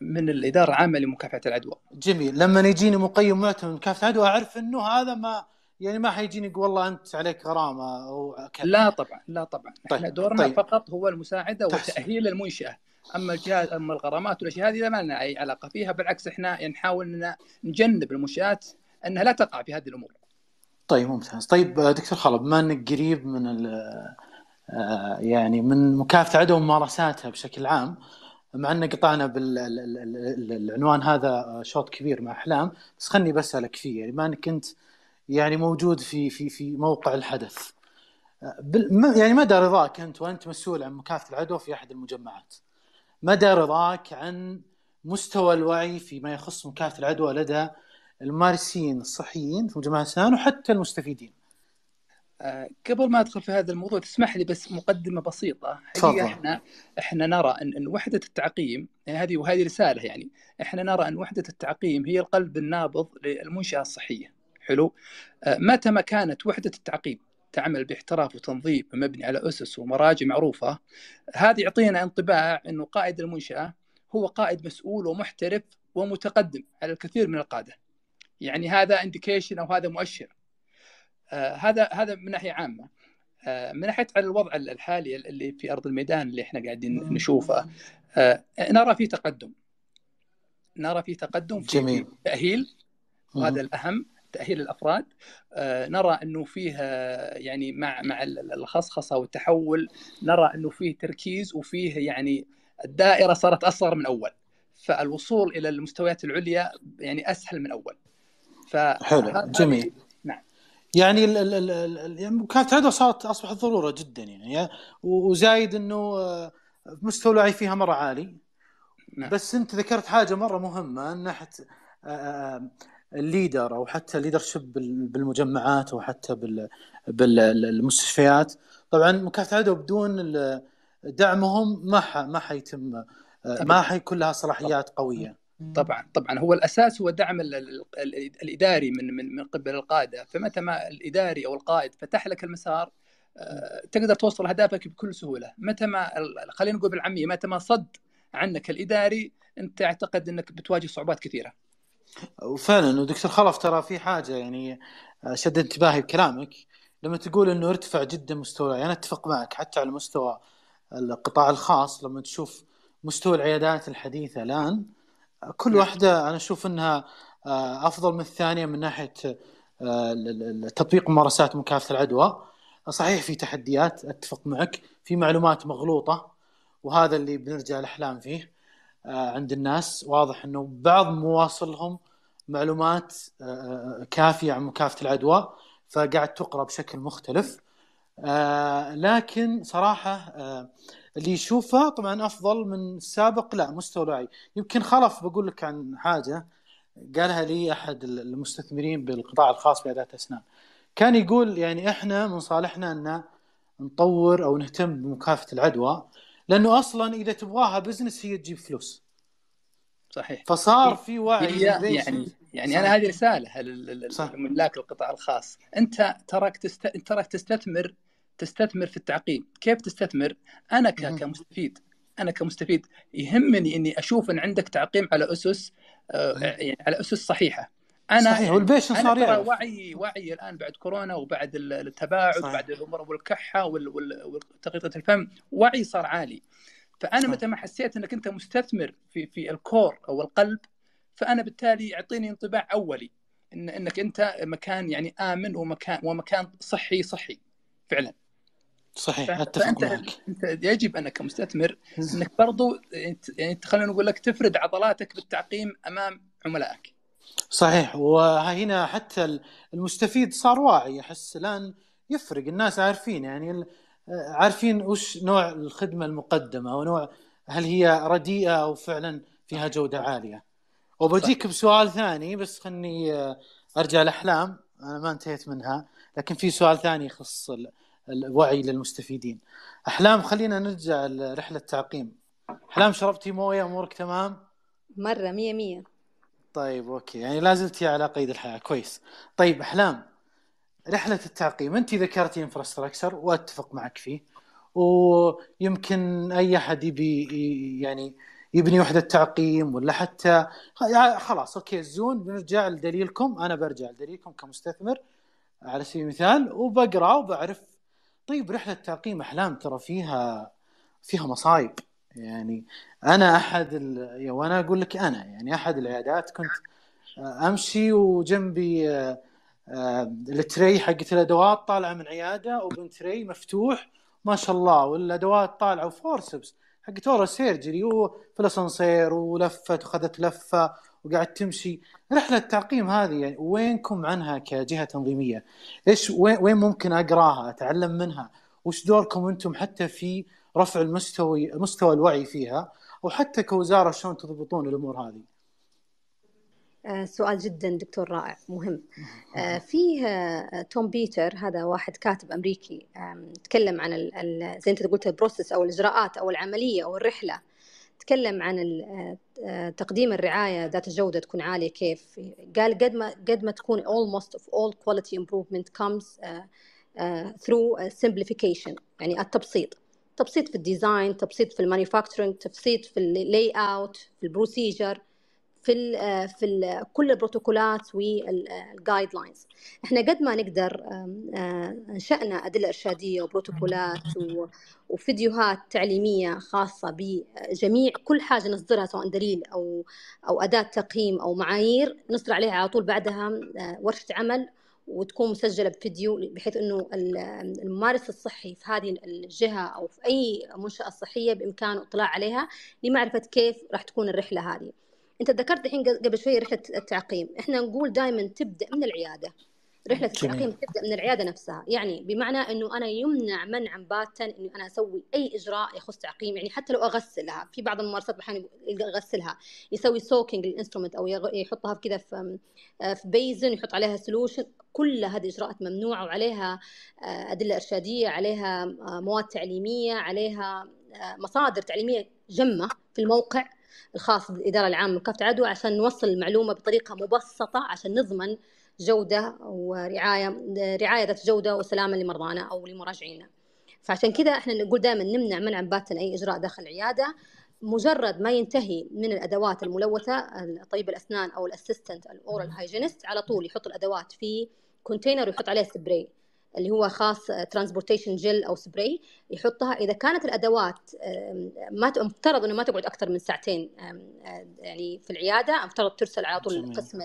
من الاداره العامه لمكافحه العدوى جميل لما يجيني مقيم معتمد مكافحه العدوى اعرف انه هذا ما يعني ما حيجيني يقول والله انت عليك غرامه او كذا لا طبعا لا طبعا طيب. احنا طيب. دورنا طيب. فقط هو المساعده وتاهيل المنشاه اما الجهاز اما الغرامات والاشياء هذه ما لنا اي علاقه فيها بالعكس احنا يعني نحاول ان نجنب المنشات انها لا تقع في هذه الامور طيب ممتاز طيب دكتور خالد بما انك قريب من آه، يعني من مكافحه عدم ممارساتها بشكل عام مع ان قطعنا بالعنوان هذا شوط كبير مع احلام بس خلني بسالك فيه يعني بما انك انت يعني موجود في في في موقع الحدث يعني مدى رضاك انت وانت مسؤول عن مكافحه العدوى في احد المجمعات مدى رضاك عن مستوى الوعي فيما يخص مكافحه العدوى لدى الممارسين الصحيين في مجتمع الاسنان وحتى المستفيدين آه، قبل ما ادخل في هذا الموضوع تسمح لي بس مقدمه بسيطه حقيقه احنا احنا نرى ان ان وحده التعقيم يعني هذه وهذه رساله يعني احنا نرى ان وحده التعقيم هي القلب النابض للمنشاه الصحيه حلو آه، متى ما كانت وحده التعقيم تعمل باحتراف وتنظيم مبني على اسس ومراجع معروفه هذا يعطينا انطباع انه قائد المنشاه هو قائد مسؤول ومحترف ومتقدم على الكثير من القاده يعني هذا انديكيشن او هذا مؤشر آه، هذا هذا من ناحيه عامه آه، من ناحيه على الوضع الحالي اللي في ارض الميدان اللي احنا قاعدين نشوفه آه، نرى فيه تقدم نرى فيه تقدم في جميل. تاهيل وهذا الاهم تاهيل الافراد نرى انه فيه يعني مع مع الخصخصه والتحول نرى انه فيه تركيز وفيه يعني الدائره صارت اصغر من اول فالوصول الى المستويات العليا يعني اسهل من اول حلو جميل نعم يعني ال ال ال يعني كانت هذا صارت اصبحت ضروره جدا يعني, يعني وزايد انه آه، مستوى الوعي فيها مره عالي نعم. بس انت ذكرت حاجه مره مهمه ان ناحيه آه، آه، الليدر او حتى الليدر شيب بالمجمعات او حتى بالمستشفيات طبعا مكافحه العدوى بدون دعمهم ما ما حيتم ما حيكون لها صلاحيات قويه طبعا طبعا هو الاساس هو دعم الاداري من من من قبل القاده فمتى ما الاداري او القائد فتح لك المسار آه، تقدر توصل اهدافك بكل سهوله متى ما خلينا نقول بالعاميه متى ما صد عنك الاداري انت اعتقد انك بتواجه صعوبات كثيره وفعلا دكتور خلف ترى في حاجه يعني آه، شد انتباهي بكلامك لما تقول انه ارتفع جدا مستوى انا يعني اتفق معك حتى على مستوى القطاع الخاص لما تشوف مستوى العيادات الحديثه الان كل نعم. واحده انا اشوف انها آه، افضل من الثانيه من ناحيه آه، تطبيق ممارسات مكافحه العدوى صحيح في تحديات اتفق معك في معلومات مغلوطه وهذا اللي بنرجع الاحلام فيه آه، عند الناس واضح انه بعض مواصلهم معلومات كافيه عن مكافحه العدوى فقاعد تقرا بشكل مختلف لكن صراحه اللي يشوفها طبعا افضل من السابق لا مستوى الوعي يمكن خلف بقول لك عن حاجه قالها لي احد المستثمرين بالقطاع الخاص بعيادات اسنان كان يقول يعني احنا من صالحنا ان نطور او نهتم بمكافاه العدوى لانه اصلا اذا تبغاها بزنس هي تجيب فلوس صحيح فصار في يعني وعي يعني يعني, يعني انا هذه رساله لملاك القطاع الخاص انت تراك تست... تراك تستثمر تستثمر في التعقيم كيف تستثمر انا كمستفيد انا كمستفيد يهمني اني اشوف ان عندك تعقيم على اسس آه، يعني على اسس صحيحه انا صحيح والبيشن صار ترى وعي وعي الان بعد كورونا وبعد التباعد بعد الامور والكحه وتغطيه الفم وعي صار عالي فانا متى ما حسيت انك انت مستثمر في في الكور او القلب فانا بالتالي يعطيني انطباع اولي ان انك انت مكان يعني امن ومكان ومكان صحي صحي فعلا صحيح اتفق معك انت يجب انك كمستثمر انك برضو يعني خلينا نقول لك تفرد عضلاتك بالتعقيم امام عملائك صحيح وهنا حتى المستفيد صار واعي احس الان يفرق الناس عارفين يعني آه، عارفين وش نوع الخدمه المقدمه ونوع هل هي رديئه او فعلا فيها جوده عاليه وبجيك بسؤال ثاني بس خلني آه، ارجع الاحلام انا ما انتهيت منها لكن في سؤال ثاني يخص الوعي للمستفيدين احلام خلينا نرجع لرحله التعقيم احلام شربتي مويه امورك تمام مره مية مية طيب اوكي يعني لازلتي على قيد الحياه كويس طيب احلام رحله التعقيم انت ذكرتي انفراستراكشر واتفق معك فيه ويمكن اي احد يبي يعني يبني وحده تعقيم ولا حتى خلاص اوكي الزون بنرجع لدليلكم انا برجع لدليلكم كمستثمر على سبيل المثال وبقرا وبعرف طيب رحله تعقيم احلام ترى فيها فيها مصايب يعني انا احد ال... يعني وانا اقول لك انا يعني احد العيادات كنت امشي وجنبي آه، آه، التري حقت الادوات طالعه من عياده اوبن تري مفتوح ما شاء الله والادوات طالعه وفورسبس حقت اورا سيرجري وفي الاسانسير ولفت وخذت لفه وقاعد تمشي رحله التعقيم هذه يعني وينكم عنها كجهه تنظيميه؟ ايش وين وين ممكن اقراها اتعلم منها؟ وش دوركم انتم حتى في رفع المستوى مستوى الوعي فيها وحتى كوزاره شلون تضبطون الامور هذه؟ آه، سؤال جدا دكتور رائع مهم آه، فيه آه، توم بيتر هذا واحد كاتب امريكي تكلم عن زي انت قلت البروسس او الاجراءات او العمليه او الرحله تكلم عن آه، آه، تقديم الرعايه ذات الجوده تكون عاليه كيف قال قد ما قد ما تكون almost of all quality improvement comes آه، through simplification يعني التبسيط تبسيط في الديزاين تبسيط في المانيفاكتشرنج تبسيط في اللي اوت في البروسيجر في الـ آه، في الـ آه، كل البروتوكولات والجايد لاينز احنا قد ما نقدر آه، انشانا ادله ارشاديه وبروتوكولات وفيديوهات تعليميه خاصه بجميع كل حاجه نصدرها سواء دليل او او اداه تقييم او معايير نصدر عليها على طول بعدها ورشه عمل وتكون مسجله بفيديو بحيث انه الممارس الصحي في هذه الجهه او في اي منشاه صحيه بامكانه الاطلاع عليها لمعرفه كيف راح تكون الرحله هذه انت ذكرت الحين قبل شوي رحله التعقيم احنا نقول دائما تبدا من العياده رحله التعقيم تبدا من العياده نفسها يعني بمعنى انه انا يمنع منعا باتا اني انا اسوي اي اجراء يخص تعقيم يعني حتى لو اغسلها في بعض الممارسات احيانا يغسلها يسوي سوكينج للانسترومنت او يحطها في كذا في بيزن آه، يحط عليها سلوشن، كل هذه اجراءات ممنوعه وعليها آه، ادله ارشاديه عليها آه، مواد تعليميه عليها مصادر تعليميه جمه في الموقع الخاص بالإدارة العامة لمكافحة العدوى عشان نوصل المعلومة بطريقة مبسطة عشان نضمن جودة ورعاية رعاية ذات جودة وسلامة لمرضانا أو لمراجعينا فعشان كذا احنا نقول دائما نمنع منعا باتا أي إجراء داخل العيادة مجرد ما ينتهي من الادوات الملوثه طبيب الاسنان او الاسيستنت الاورال هايجينست على طول يحط الادوات في كونتينر ويحط عليه سبراي اللي هو خاص ترانسبورتيشن جل او سبراي يحطها اذا كانت الادوات ما مفترض انه ما تقعد اكثر من ساعتين آه، يعني في العياده مفترض ترسل على طول قسم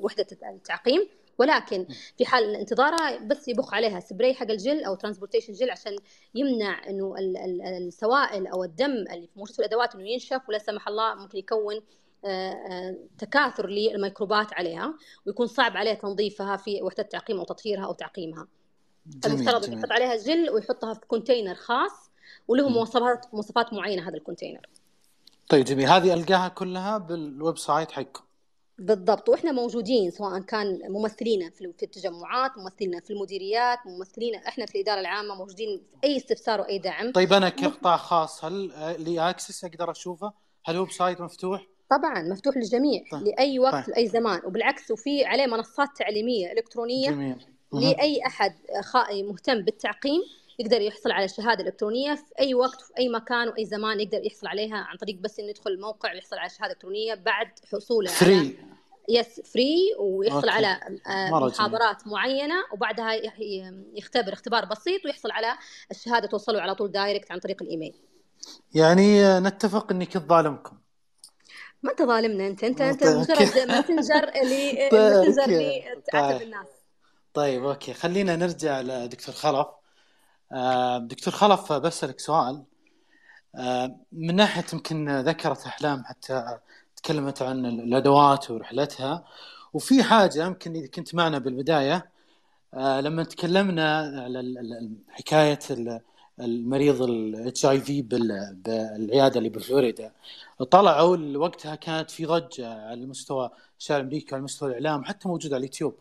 وحده التعقيم ولكن في حال انتظارها بس يبخ عليها سبراي حق الجل او ترانسبورتيشن جل عشان يمنع انه السوائل او الدم اللي في موجود في الادوات انه ينشف ولا سمح الله ممكن يكون آه، آه، تكاثر للميكروبات عليها ويكون صعب عليها تنظيفها في وحده التعقيم او تطهيرها او تعقيمها المفترض يحط عليها جل ويحطها في كونتينر خاص وله مواصفات مواصفات معينه هذا الكونتينر طيب جميل هذه القاها كلها بالويب سايت حقكم بالضبط واحنا موجودين سواء كان ممثلين في التجمعات ممثلين في المديريات ممثلين احنا في الاداره العامه موجودين في اي استفسار واي دعم طيب انا كقطاع خاص هل لي اكسس اقدر اشوفه هل الويب سايت مفتوح طبعا مفتوح للجميع طيب. لاي وقت طيب. لاي زمان وبالعكس وفي عليه منصات تعليميه الكترونيه جميل. لاي احد مهتم بالتعقيم يقدر يحصل على الشهادة الإلكترونية في أي وقت وفي أي مكان وأي زمان يقدر يحصل عليها عن طريق بس إنه يدخل الموقع ويحصل على شهادة إلكترونية بعد حصوله فري يس فري ويحصل أوكي. على آه، محاضرات معينة وبعدها يختبر اختبار بسيط ويحصل على الشهادة توصله على طول دايركت عن طريق الإيميل يعني آه، نتفق إني كنت ظالمكم ما انت ظالمنا انت انت انت مجرد مسنجر اللي مسنجر طيب، اللي تعاتب طيب. الناس طيب اوكي خلينا نرجع لدكتور خلف آه، دكتور خلف بسألك سؤال آه، من ناحيه يمكن ذكرت احلام حتى تكلمت عن الادوات ورحلتها وفي حاجه يمكن اذا كنت معنا بالبدايه آه، لما تكلمنا على حكايه المريض الاتش اي في بالعياده اللي بفلوريدا طلعوا وقتها كانت في ضجه على مستوى الشارع الامريكي وعلى مستوى الاعلام حتى موجود على اليوتيوب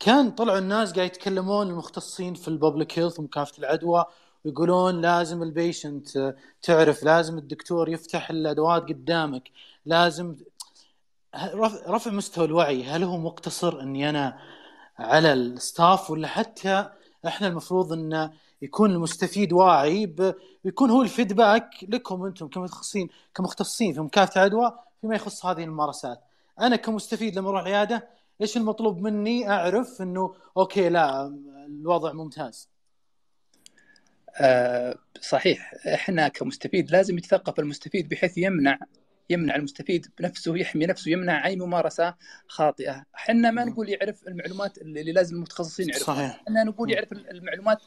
كان طلعوا الناس قاعد يتكلمون المختصين في الببليك هيلث ومكافحه العدوى ويقولون لازم البيشنت تعرف لازم الدكتور يفتح الادوات قدامك لازم رفع مستوى الوعي هل هو مقتصر اني انا على الستاف ولا حتى احنا المفروض ان يكون المستفيد واعي ويكون هو الفيدباك لكم انتم كمختصين كمختصين في مكافحه العدوى فيما يخص هذه الممارسات انا كمستفيد لما اروح العياده ايش المطلوب مني اعرف انه اوكي لا الوضع ممتاز أه صحيح احنا كمستفيد لازم يتثقف المستفيد بحيث يمنع يمنع المستفيد بنفسه يحمي نفسه يمنع اي ممارسه خاطئه احنا ما نقول يعرف المعلومات اللي لازم المتخصصين يعرفها صحيح احنا نقول يعرف المعلومات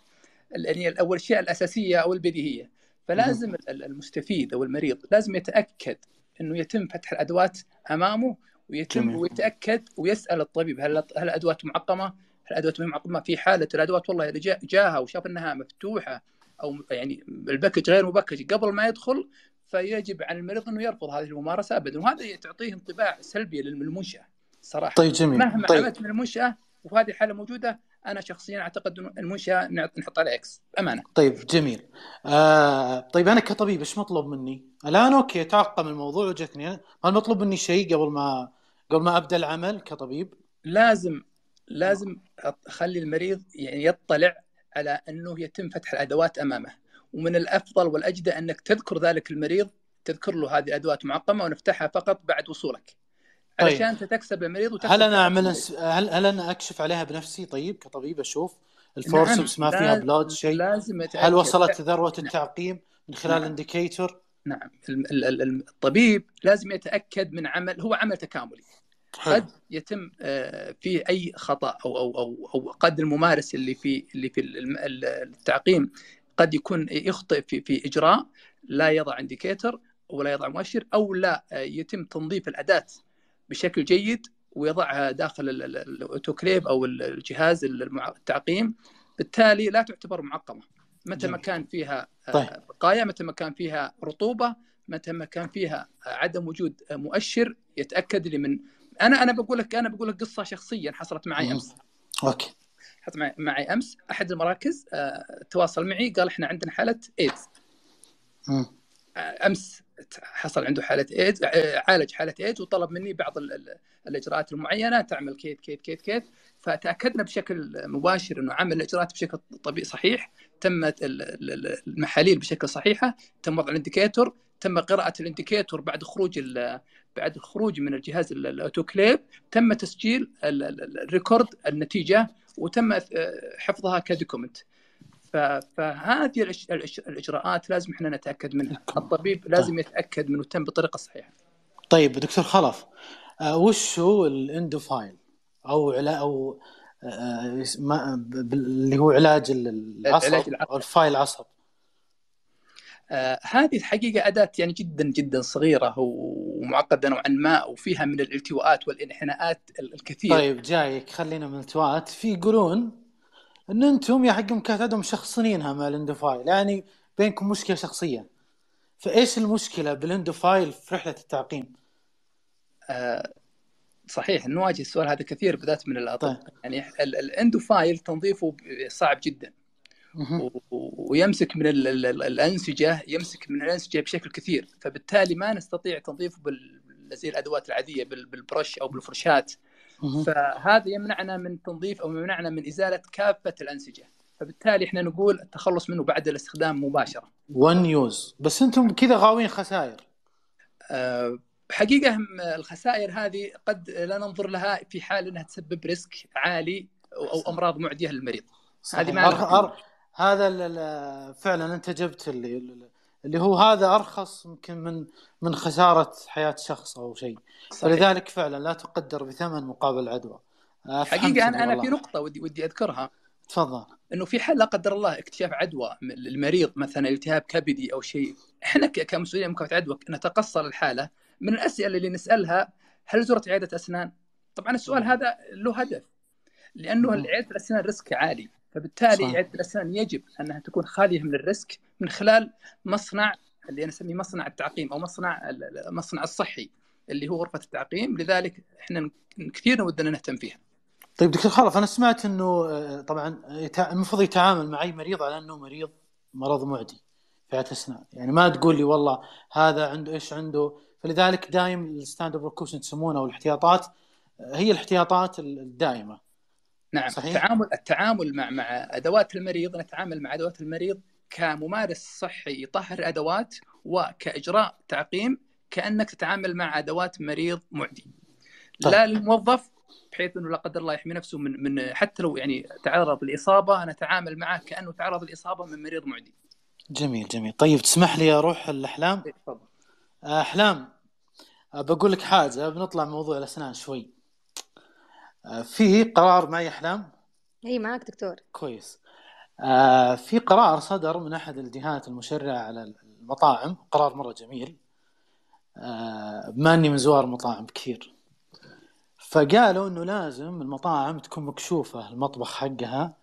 يعني او الاشياء الاساسيه او البديهيه فلازم المستفيد او المريض لازم يتاكد انه يتم فتح الادوات امامه ويتم جميل. ويتاكد ويسال الطبيب هل هل الادوات معقمه؟ هل الادوات معقمه؟ في حاله الادوات والله اذا جاها وشاف انها مفتوحه او يعني الباكج غير مبكج قبل ما يدخل فيجب على المريض انه يرفض هذه الممارسه ابدا وهذا تعطيه انطباع سلبي للمنشاه صراحه طيب جميل مهما طيب. عملت من المنشاه وهذه حاله موجوده انا شخصيا اعتقد انه المنشاه نحط عليها اكس امانه طيب جميل آه طيب انا كطبيب ايش مطلوب مني؟ الان اوكي تعقم الموضوع وجتني هل مطلوب مني شيء قبل ما قبل ما ابدا العمل كطبيب لازم لازم اخلي المريض يعني يطلع على انه يتم فتح الادوات امامه ومن الافضل والاجدى انك تذكر ذلك المريض تذكر له هذه الادوات معقمه ونفتحها فقط بعد وصولك طيب. علشان انت تكسب المريض وتكسب هل انا اعمل هل... هل انا اكشف عليها بنفسي طيب كطبيب اشوف الفورسبس نعم. ما فيها بلاد شيء لازم أتأكد. هل وصلت ذروه نعم. التعقيم من خلال نعم. انديكيتور نعم الطبيب لازم يتاكد من عمل هو عمل تكاملي قد يتم آه، في اي خطا او او او, أو قد الممارس اللي في اللي في التعقيم قد يكون يخطئ في في اجراء لا يضع انديكيتر ولا يضع مؤشر او لا آه، يتم تنظيف الاداه بشكل جيد ويضعها داخل الاوتوكليف او الجهاز التعقيم بالتالي لا تعتبر معقمه متى ما كان فيها آه، طيب. بقايا متى ما كان فيها رطوبه متى ما كان فيها عدم وجود مؤشر يتاكد لي من انا انا بقول لك انا بقول لك قصه شخصيا حصلت معي امس اوكي حصلت معي, معي امس احد المراكز آه، تواصل معي قال احنا عندنا حاله ايدز آه، امس حصل عنده حاله ايدز آه، عالج حاله ايدز وطلب مني بعض الاجراءات المعينه تعمل كيت كيت كيت كيت فتاكدنا بشكل مباشر انه عمل الاجراءات بشكل طبيعي صحيح تمت المحاليل بشكل صحيحه تم وضع الانديكيتور تم قراءه الانديكيتور بعد خروج بعد الخروج من الجهاز الاوتوكليف تم تسجيل الريكورد النتيجه وتم آه، حفظها كدوكومنت فهذه الاجراءات لازم احنا نتاكد منها الطبيب طيب. لازم يتاكد منه تم بالطريقه الصحيحه طيب دكتور خلف آه، وش هو الاندوفايل او علا او آه، اللي هو علاج العصب العلاج العصب الفايل العصب آه، هذه الحقيقة أداة يعني جدا جدا صغيرة ومعقدة نوعا ما وفيها من الالتواءات والانحناءات الكثير طيب جايك خلينا من التواءات في يقولون ان انتم يا حق مكاتبهم مشخصنينها مع الاندوفايل يعني بينكم مشكلة شخصية فايش المشكلة بالاندوفايل في رحلة التعقيم؟ آه صحيح نواجه السؤال هذا كثير بذات من الاطباء طيب. يعني الاندوفايل تنظيفه صعب جدا ويمسك من الانسجه يمسك من الانسجه بشكل كثير فبالتالي ما نستطيع تنظيفه زي الادوات العاديه بالبرش او بالفرشات فهذا يمنعنا من تنظيف او يمنعنا من ازاله كافه الانسجه فبالتالي احنا نقول التخلص منه بعد الاستخدام مباشره. ون يوز بس انتم كذا غاويين خسائر. أه حقيقه الخسائر هذه قد لا ننظر لها في حال انها تسبب ريسك عالي او امراض معديه للمريض. صحيح. هذه ما أرخ... هذا فعلا انت جبت اللي اللي هو هذا ارخص يمكن من من خساره حياه شخص او شيء فلذلك فعلا لا تقدر بثمن مقابل عدوى حقيقه انا انا في نقطه ودي ودي اذكرها تفضل انه في حال لا قدر الله اكتشاف عدوى للمريض مثلا التهاب كبدي او شيء احنا كمسؤولين مكافحه عدوى نتقصى الحاله من الاسئله اللي نسالها هل زرت عياده اسنان؟ طبعا السؤال هذا له هدف لانه عياده الاسنان ريسك عالي فبالتالي صح. الاسنان يجب انها تكون خاليه من الريسك من خلال مصنع اللي انا اسميه مصنع التعقيم او مصنع المصنع الصحي اللي هو غرفه التعقيم لذلك احنا كثير ودنا نهتم فيها. طيب دكتور خلف انا سمعت انه آه، طبعا المفروض يتعامل مع اي مريض على انه مريض مرض معدي عيادة اسنان يعني ما تقول لي والله هذا عنده ايش عنده فلذلك دايم الستاند اب ريكوشن تسمونه والاحتياطات آه، هي الاحتياطات الدائمه نعم صحيح؟ التعامل التعامل مع مع ادوات المريض نتعامل مع ادوات المريض كممارس صحي يطهر ادوات وكاجراء تعقيم كانك تتعامل مع ادوات مريض معدي طيب. لا للموظف بحيث انه لا قدر الله يحمي نفسه من من حتى لو يعني تعرض لاصابه انا اتعامل معه كانه تعرض لاصابه من مريض معدي. جميل جميل، طيب تسمح لي اروح الاحلام؟ إيه، تفضل. احلام بقول لك حاجه بنطلع موضوع الاسنان شوي. آه، فيه قرار ما يحلم اي معك دكتور كويس آه، في قرار صدر من احد الجهات المشرعه على المطاعم قرار مره جميل بما آه، اني من زوار مطاعم كثير فقالوا انه لازم المطاعم تكون مكشوفه المطبخ حقها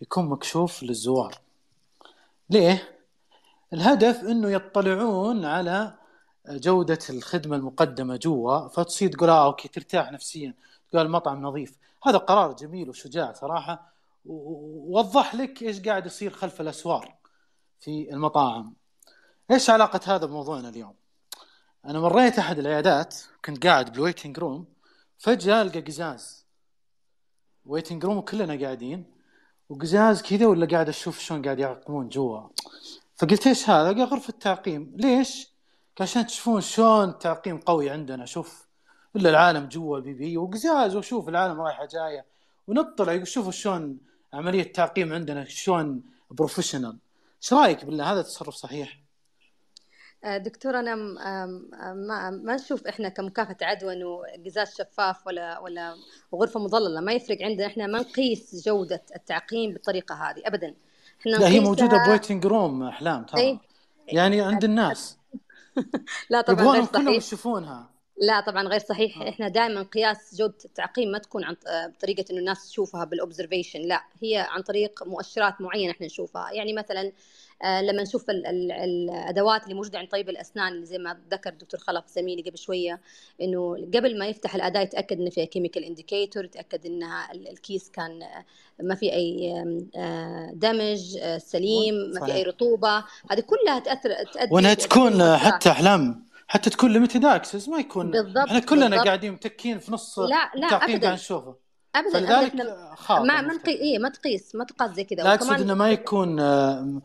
يكون مكشوف للزوار ليه الهدف انه يطلعون على جودة الخدمة المقدمة جوا فتصير تقول اه اوكي ترتاح نفسيا قال مطعم نظيف هذا قرار جميل وشجاع صراحه ووضح لك ايش قاعد يصير خلف الاسوار في المطاعم ايش علاقه هذا بموضوعنا اليوم انا مريت احد العيادات كنت قاعد بالويتنج روم فجاه القى قزاز ويتنج روم وكلنا قاعدين وقزاز كذا ولا قاعد اشوف شلون قاعد يعقمون جوا فقلت ايش هذا؟ قال غرفه تعقيم ليش؟ عشان تشوفون شلون التعقيم قوي عندنا شوف الا العالم جوا البي بي وقزاز وشوف العالم رايحه جايه ونطلع شوفوا شلون عمليه التعقيم عندنا شلون بروفيشنال ايش رايك بالله هذا تصرف صحيح؟ آه، دكتور انا آه، ما ما نشوف احنا كمكافاه عدوى انه قزاز شفاف ولا ولا غرفه مظلله ما يفرق عندنا احنا ما نقيس جوده التعقيم بالطريقه هذه ابدا احنا لا هي موجوده بويتنج روم احلام ترى إيه. يعني عند الناس لا طبعا يبغونهم كلهم يشوفونها لا طبعا غير صحيح آه. احنا دائما قياس جوده التعقيم ما تكون عن آه، طريقه انه الناس تشوفها بالاوبزرفيشن لا هي عن طريق مؤشرات معينه احنا نشوفها يعني مثلا آه، لما نشوف الادوات اللي موجوده عند طبيب الاسنان اللي زي ما ذكر الدكتور خلف زميلي قبل شويه انه قبل ما يفتح الاداه يتاكد انه فيها كيميكال انديكيتور يتاكد انها الكيس كان آه، ما في اي دمج سليم ما في اي رطوبه هذه كلها تاثر تؤدي وانها تكون حتى احلام حتى تكون ليمتد اكسس ما يكون بالضبط احنا كلنا بالضبط. قاعدين متكين في نص لا لا ابدا نشوفه ابدا فلذلك ما ما إيه ما تقيس ما تقاس زي كذا لا اقصد انه ما يكون آه،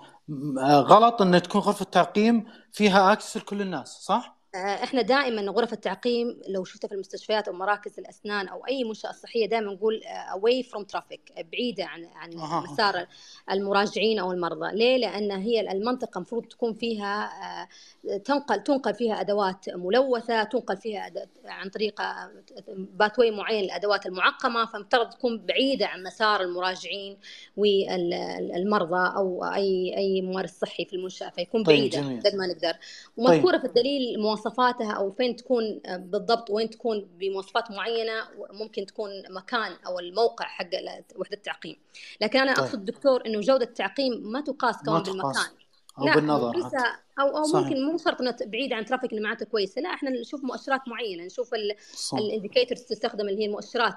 غلط انه تكون غرفه تعقيم فيها اكسس لكل الناس صح؟ آه، احنا دائما غرف التعقيم لو شفتها في المستشفيات او مراكز الاسنان او اي منشاه صحيه دائما نقول آه، away from traffic بعيده عن عن مسار المراجعين او المرضى، ليه؟ لان هي المنطقه المفروض تكون فيها آه، تنقل تنقل فيها ادوات ملوثه، تنقل فيها عن طريق باثوي معين الادوات المعقمه، فمفترض تكون بعيده عن مسار المراجعين والمرضى او اي اي ممارس صحي في المنشاه، فيكون طيب، بعيده طيب قد ما نقدر. طيب. ومذكوره طيب. في الدليل مواصفاتها او فين تكون آه، بالضبط وين تكون بمواصفات معينه ممكن تكون مكان او الموقع حق وحده التعقيم لكن انا طيب. اقصد دكتور انه جوده التعقيم ما تقاس كون ما تقاس. بالمكان او لا بالنظر او او صحيح. ممكن مو شرط انه بعيد عن ترافيك اللي معناته كويسه لا احنا نشوف مؤشرات معينه نشوف الانديكيتورز تستخدم اللي هي المؤشرات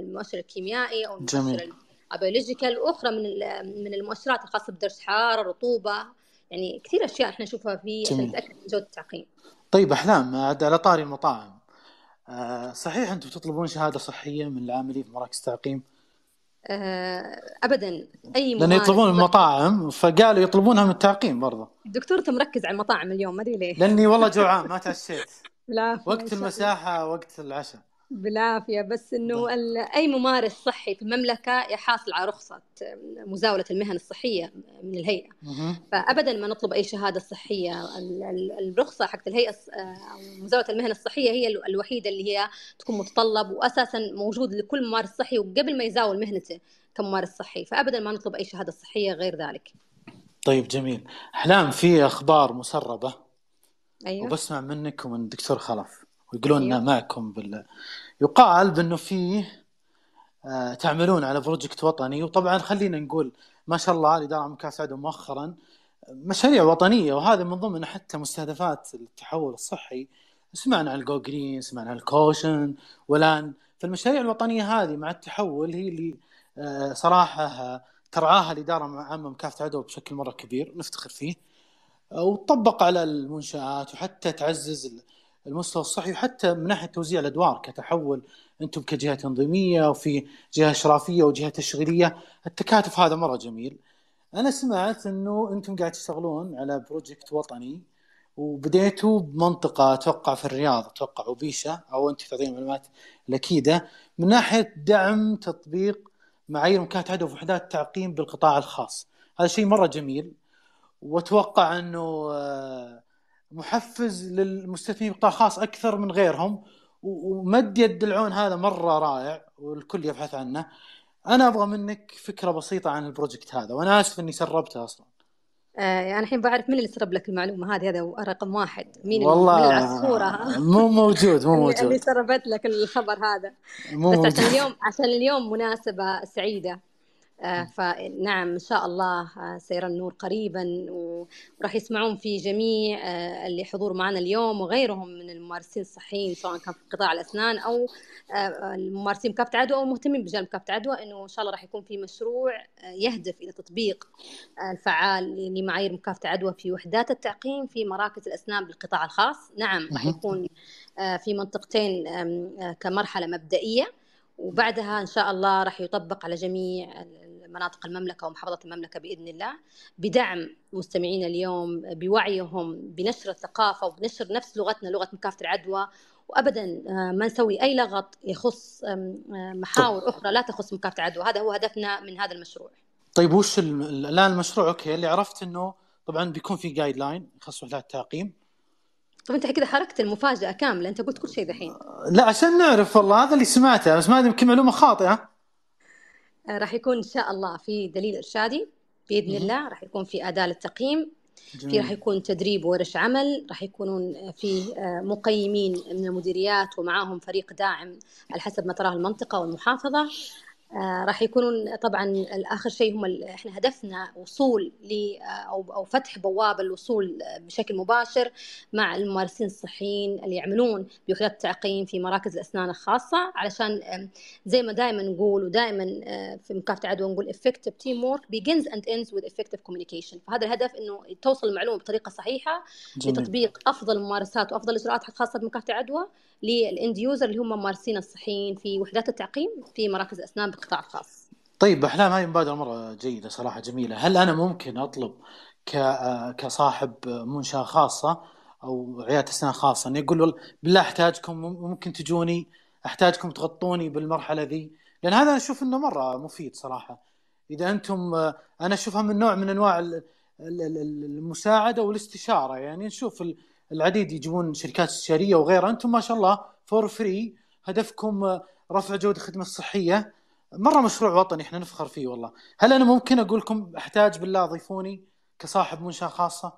المؤشر الكيميائي او المؤشر البيولوجيكال واخرى من من المؤشرات الخاصه بدرجه حراره رطوبه يعني كثير اشياء احنا نشوفها في عشان نتاكد من جوده التعقيم طيب احلام عاد على طاري المطاعم آه، صحيح انتم تطلبون شهاده صحيه من العاملين في مراكز التعقيم؟ آه، ابدا اي لان يطلبون المطاعم فقالوا يطلبونها من التعقيم برضه دكتور انت مركز على المطاعم اليوم ما ادري ليه لاني والله جوعان ما تعشيت لا وقت المساحه وقت العشاء بالعافية بس إنه نعم. أي ممارس صحي في المملكة يحاصل على رخصة مزاولة المهن الصحية من الهيئة فأبدا ما نطلب أي شهادة صحية الرخصة حقت الهيئة آه، مزاولة المهن الصحية هي الوحيدة اللي هي تكون متطلب وأساسا موجود لكل ممارس صحي وقبل ما يزاول مهنته كممارس صحي فأبدا ما نطلب أي شهادة صحية غير ذلك طيب جميل أحلام في أخبار مسربة أيوة. وبسمع منك ومن الدكتور خلف ويقولون لنا أيوة. معكم بال يقال بانه فيه آه تعملون على بروجكت وطني وطبعا خلينا نقول ما شاء الله الاداره العامه السعوديه مؤخرا مشاريع وطنيه وهذا من ضمن حتى مستهدفات التحول الصحي سمعنا عن الجو جرين سمعنا عن الكوشن والان فالمشاريع الوطنيه هذه مع التحول هي اللي آه، صراحه ترعاها الاداره العامه مكافحه العدوى بشكل مره كبير نفتخر فيه وتطبق على المنشات وحتى تعزز المستوى الصحي وحتى من ناحيه توزيع الادوار كتحول انتم كجهه تنظيميه وفي جهه اشرافيه وجهه تشغيليه التكاتف هذا مره جميل انا سمعت انه انتم قاعد تشتغلون على بروجكت وطني وبديتوا بمنطقه اتوقع في الرياض اتوقع وبيشه او انت تعطيني معلومات الاكيده من ناحيه دعم تطبيق معايير مكافحه هدف وحدات التعقيم بالقطاع الخاص هذا شيء مره جميل واتوقع انه آه محفز للمستثمرين قطاع خاص اكثر من غيرهم ومد يد العون هذا مره رائع والكل يبحث عنه انا ابغى منك فكره بسيطه عن البروجكت هذا وانا اسف اني سربته اصلا آه انا يعني الحين بعرف من اللي سرب لك المعلومه هذه هذا رقم واحد مين والله من العصفوره مو موجود مو موجود اللي سربت لك الخبر هذا مو بس موجود. عشان اليوم عشان اليوم مناسبه سعيده آه، نعم. فنعم إن شاء الله آه، سيرى النور قريبا وراح يسمعون في جميع آه، اللي حضور معنا اليوم وغيرهم من الممارسين الصحيين سواء كان في قطاع الأسنان أو الممارسين مكافحة عدوى أو مهتمين بجانب مكافحة عدوى إنه إن شاء الله راح يكون في مشروع يهدف إلى تطبيق الفعال لمعايير مكافحة عدوى في وحدات التعقيم في مراكز الأسنان بالقطاع الخاص نعم راح يكون في منطقتين كمرحلة مبدئية وبعدها إن شاء الله راح يطبق على جميع مناطق المملكه ومحافظه المملكه باذن الله بدعم مستمعينا اليوم بوعيهم بنشر الثقافه وبنشر نفس لغتنا لغه مكافحه العدوى وابدا آه، ما نسوي اي لغط يخص آه، محاور اخرى لا تخص مكافحه العدوى هذا هو هدفنا من هذا المشروع طيب وش الان المشروع اوكي اللي عرفت انه طبعا بيكون في جايد لاين يخص وحدات التعقيم طب انت كذا حركت المفاجاه كامله انت قلت كل شيء ذحين لا عشان نعرف والله هذا اللي سمعته بس ما ادري يمكن معلومه خاطئه راح يكون ان شاء الله في دليل ارشادي باذن الله راح يكون في اداه للتقييم في راح يكون تدريب ورش عمل راح يكونون في آه، مقيمين من المديريات ومعاهم فريق داعم على حسب ما تراه المنطقه والمحافظه آه، راح يكونون طبعا اخر شيء هم احنا هدفنا وصول ل آه، او او فتح بوابه الوصول آه، بشكل مباشر مع الممارسين الصحيين اللي يعملون بوحدات التعقيم في مراكز الاسنان الخاصه علشان زي ما دائما نقول ودائما في مكافحه العدوى نقول effective teamwork begins and ends with effective communication فهذا الهدف انه توصل المعلومه بطريقه صحيحه جميل. لتطبيق افضل الممارسات وافضل الاجراءات الخاصه بمكافحه العدوى للاند يوزر اللي هم ممارسين الصحيين في وحدات التعقيم في مراكز اسنان بالقطاع الخاص. طيب احلام هاي مبادره مره جيده صراحه جميله، هل انا ممكن اطلب كصاحب منشاه خاصه او عياده اسنان خاصه اني اقول بالله احتاجكم ممكن تجوني احتاجكم تغطوني بالمرحله ذي لان هذا انا اشوف انه مره مفيد صراحه اذا انتم انا اشوفها من نوع من انواع المساعده والاستشاره يعني نشوف العديد يجيبون شركات استشاريه وغيرها انتم ما شاء الله فور فري هدفكم رفع جوده الخدمه الصحيه مره مشروع وطني احنا نفخر فيه والله هل انا ممكن اقول لكم احتاج بالله ضيفوني كصاحب منشاه خاصه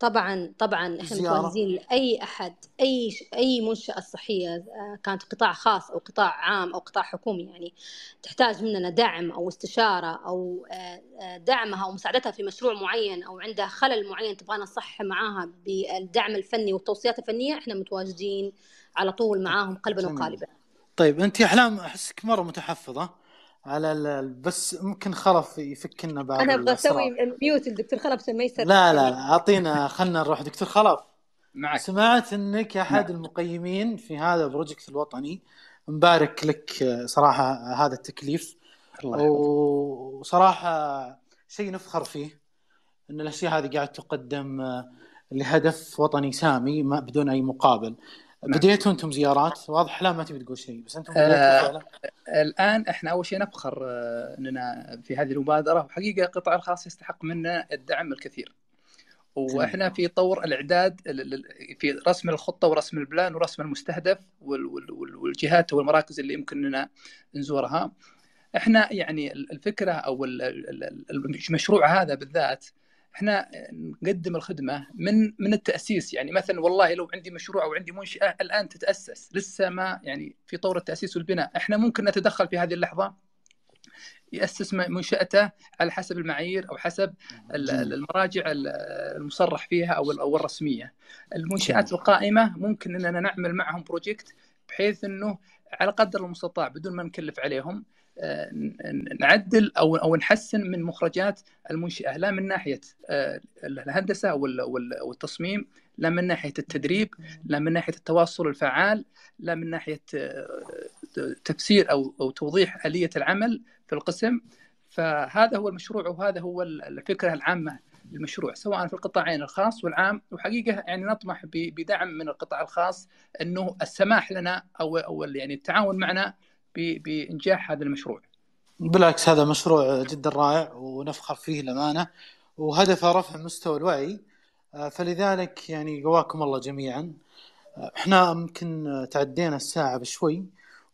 طبعا طبعا احنا متواجدين لاي احد اي اي منشاه صحيه آه، كانت قطاع خاص او قطاع عام او قطاع حكومي يعني تحتاج مننا دعم او استشاره او آه، آه، دعمها ومساعدتها في مشروع معين او عندها خلل معين تبغانا نصحح معاها بالدعم الفني والتوصيات الفنيه احنا متواجدين على طول معاهم قلبا وقالبا. طيب انت احلام احسك مره متحفظه على بس ممكن خلف يفك لنا بعض انا ابغى اسوي ميوت الدكتور خلف عشان ما يصير لا لا اعطينا خلنا نروح دكتور خلف معك سمعت انك احد نعم. المقيمين في هذا البروجكت الوطني مبارك لك صراحه هذا التكليف الله وصراحه شيء نفخر فيه ان الاشياء هذه قاعد تقدم لهدف وطني سامي ما بدون اي مقابل نعم. بديتوا انتم زيارات واضح لا ما تبي تقول شيء بس انتم آه الان احنا اول شيء نفخر آه، اننا في هذه المبادره وحقيقه القطاع الخاص يستحق منا الدعم الكثير واحنا نعم. في طور الاعداد في رسم الخطه ورسم البلان ورسم المستهدف والجهات والمراكز اللي يمكن اننا نزورها احنا يعني الفكره او المشروع هذا بالذات احنا نقدم الخدمه من من التاسيس يعني مثلا والله لو عندي مشروع او عندي منشاه الان تتاسس لسه ما يعني في طور التاسيس والبناء احنا ممكن نتدخل في هذه اللحظه يأسس منشأته على حسب المعايير أو حسب المراجع المصرح فيها أو الرسمية المنشآت القائمة ممكن أننا نعمل معهم بروجكت بحيث أنه على قدر المستطاع بدون ما نكلف عليهم آه، نعدل او او نحسن من مخرجات المنشاه لا من ناحيه آه، الهندسه والتصميم لا من ناحيه التدريب لا من ناحيه التواصل الفعال لا من ناحيه آه، تفسير او توضيح اليه العمل في القسم فهذا هو المشروع وهذا هو الفكره العامه للمشروع سواء في القطاعين الخاص والعام وحقيقه يعني نطمح بدعم من القطاع الخاص انه السماح لنا او او يعني التعاون معنا بانجاح هذا المشروع. بالعكس هذا مشروع جدا رائع ونفخر فيه للامانه وهدفه رفع مستوى الوعي آه، فلذلك يعني قواكم الله جميعا آه، احنا يمكن تعدينا الساعه بشوي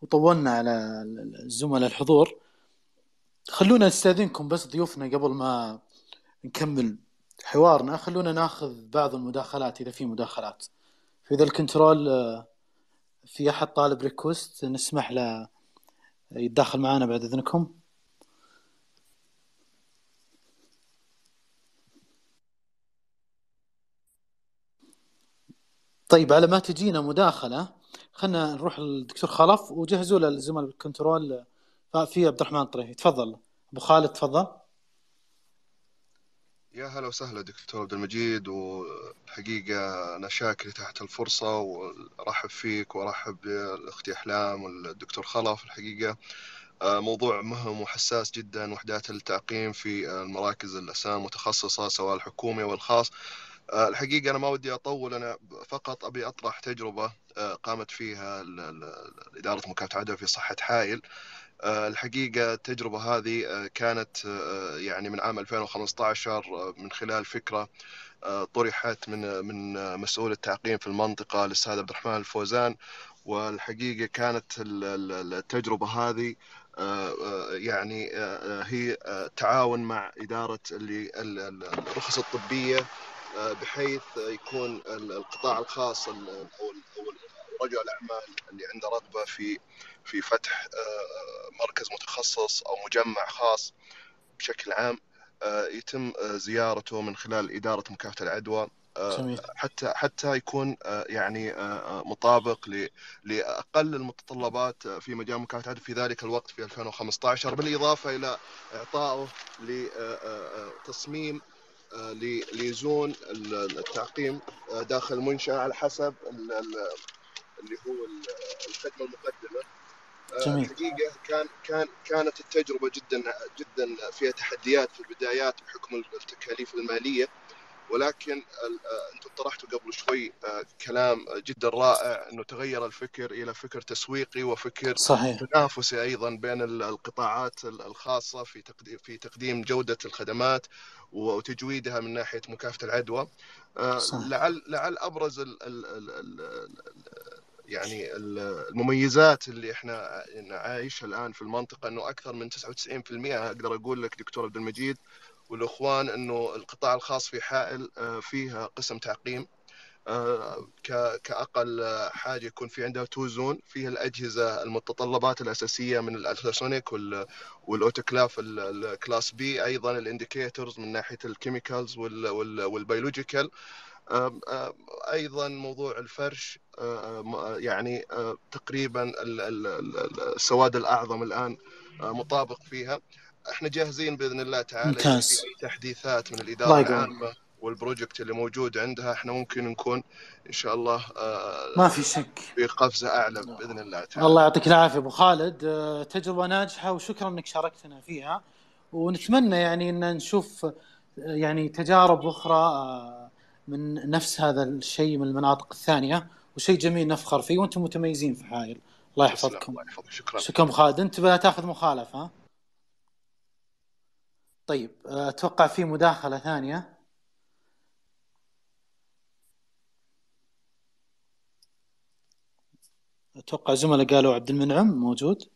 وطولنا على الزملاء الحضور خلونا نستاذنكم بس ضيوفنا قبل ما نكمل حوارنا خلونا ناخذ بعض المداخلات اذا في مداخلات في ذا الكنترول آه، في احد طالب ريكوست نسمح له يتداخل معنا بعد اذنكم طيب على ما تجينا مداخله خلينا نروح للدكتور خلف وجهزوا له الزملاء بالكنترول في عبد الرحمن طريف تفضل ابو خالد تفضل يا هلا وسهلا دكتور عبد المجيد وحقيقة أنا شاكر تحت الفرصة وأرحب فيك وأرحب بأختي أحلام والدكتور خلف الحقيقة آه، موضوع مهم وحساس جدا وحدات التعقيم في المراكز الأسنان المتخصصة سواء الحكومي والخاص آه، الحقيقة أنا ما ودي أطول أنا فقط أبي أطرح تجربة آه، قامت فيها إدارة مكافحة العدوى في صحة حائل آه، الحقيقه التجربه هذه آه، كانت آه، يعني من عام 2015 من خلال فكره طرحت من من مسؤول التعقيم في المنطقه الاستاذ عبد الرحمن الفوزان والحقيقه كانت التجربه هذه يعني هي تعاون مع اداره الرخص الطبيه بحيث يكون القطاع الخاص او رجل الاعمال اللي عنده رغبه في في فتح آه، آه، مركز متخصص او مجمع خاص بشكل عام آه، يتم زيارته من خلال اداره مكافحه العدوى حتى حتى يكون يعني مطابق لاقل المتطلبات في مجال مكافحه العدوى في ذلك الوقت في 2015 بالاضافه الى اعطائه لتصميم ليزون التعقيم داخل المنشاه على حسب اللي هو الخدمه المقدمه آه، جميل. الحقيقه كان كان كانت التجربه جدا جدا فيها تحديات في البدايات بحكم التكاليف الماليه ولكن آه، انتم طرحتوا قبل شوي آه، كلام جدا رائع انه تغير الفكر الى فكر تسويقي وفكر صحيح. تنافسي ايضا بين القطاعات الخاصه في تقديم في تقديم جوده الخدمات وتجويدها من ناحيه مكافاه العدوى صحيح. لعل لعل ابرز ال ال ال يعني المميزات اللي احنا نعيشها الان في المنطقه انه اكثر من 99% اقدر اقول لك دكتور عبد المجيد والاخوان انه القطاع الخاص في حائل آه، فيها قسم تعقيم آه، كاقل حاجه يكون في عندها تو زون فيها الاجهزه المتطلبات الاساسيه من الالتراسونيك والاوتوكلاف الكلاس بي ايضا الانديكيتورز من ناحيه الكيميكالز والبيولوجيكال ايضا موضوع الفرش آه، آه، يعني آه، تقريبا السواد الاعظم الان مطابق فيها احنا جاهزين باذن الله تعالى ممتاز. تحديثات من الاداره العامه والبروجكت اللي موجود عندها احنا ممكن نكون ان شاء الله ما في شك في قفزه اعلى باذن الله تعالى الله يعطيك العافيه ابو خالد تجربه ناجحه وشكرا انك شاركتنا فيها ونتمنى يعني ان نشوف يعني تجارب اخرى من نفس هذا الشيء من المناطق الثانيه وشيء جميل نفخر فيه وانتم متميزين في حايل الله يحفظكم الله يحفظك شكرا شكرا خالد انت بلا تاخذ مخالفه طيب اتوقع في مداخله ثانيه اتوقع زملاء قالوا عبد المنعم موجود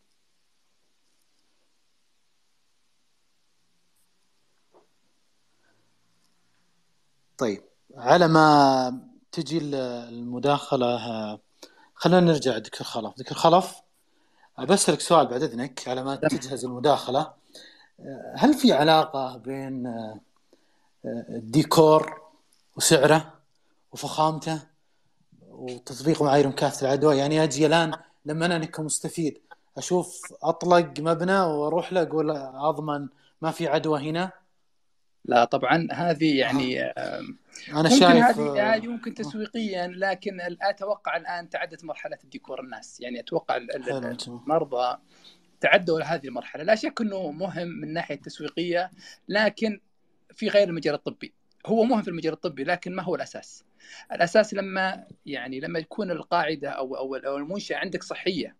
طيب على ما تجي المداخله خلينا نرجع دكتور خلف دكتور خلف بسألك سؤال بعد اذنك على ما تجهز المداخله هل في علاقه بين آه، الديكور وسعره وفخامته وتطبيق معايير مكافحه العدوى يعني اجي الان لما انا كمستفيد اشوف اطلق مبنى واروح له اقول اضمن ما في عدوى هنا لا طبعا هذه يعني انا شايف هذه آه، هذه ممكن آه. تسويقيا لكن اتوقع الان تعدت مرحله الديكور الناس يعني اتوقع المرضى تعدوا هذه المرحله لا شك انه مهم من ناحيه تسويقيه لكن في غير المجال الطبي هو مهم في المجال الطبي لكن ما هو الاساس الاساس لما يعني لما تكون القاعده او او او المنشاه عندك صحيه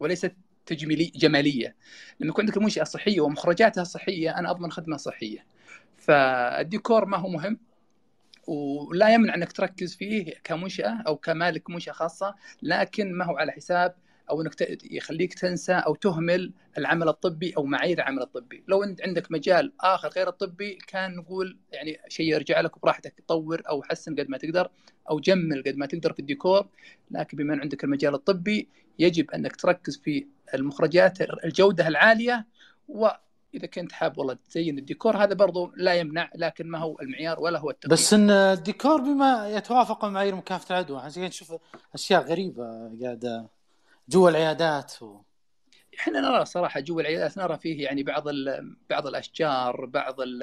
وليست تجميلي جماليه لما يكون عندك المنشاه صحيه ومخرجاتها صحيه انا اضمن خدمه صحيه فالديكور ما هو مهم ولا يمنع انك تركز فيه كمنشاه او كمالك منشاه خاصه لكن ما هو على حساب او انك يخليك تنسى او تهمل العمل الطبي او معايير العمل الطبي، لو انت عندك مجال اخر غير الطبي كان نقول يعني شيء يرجع لك براحتك طور او حسن قد ما تقدر او جمل قد ما تقدر في الديكور، لكن بما ان عندك المجال الطبي يجب انك تركز في المخرجات الجوده العاليه اذا كنت حاب والله تزين الديكور هذا برضو لا يمنع لكن ما هو المعيار ولا هو التقييم بس ان الديكور بما يتوافق مع معايير مكافحه العدوى احنا نشوف اشياء غريبه قاعده جوا العيادات و... احنا نرى صراحه جوا العيادات نرى فيه يعني بعض ال... بعض الاشجار بعض ال...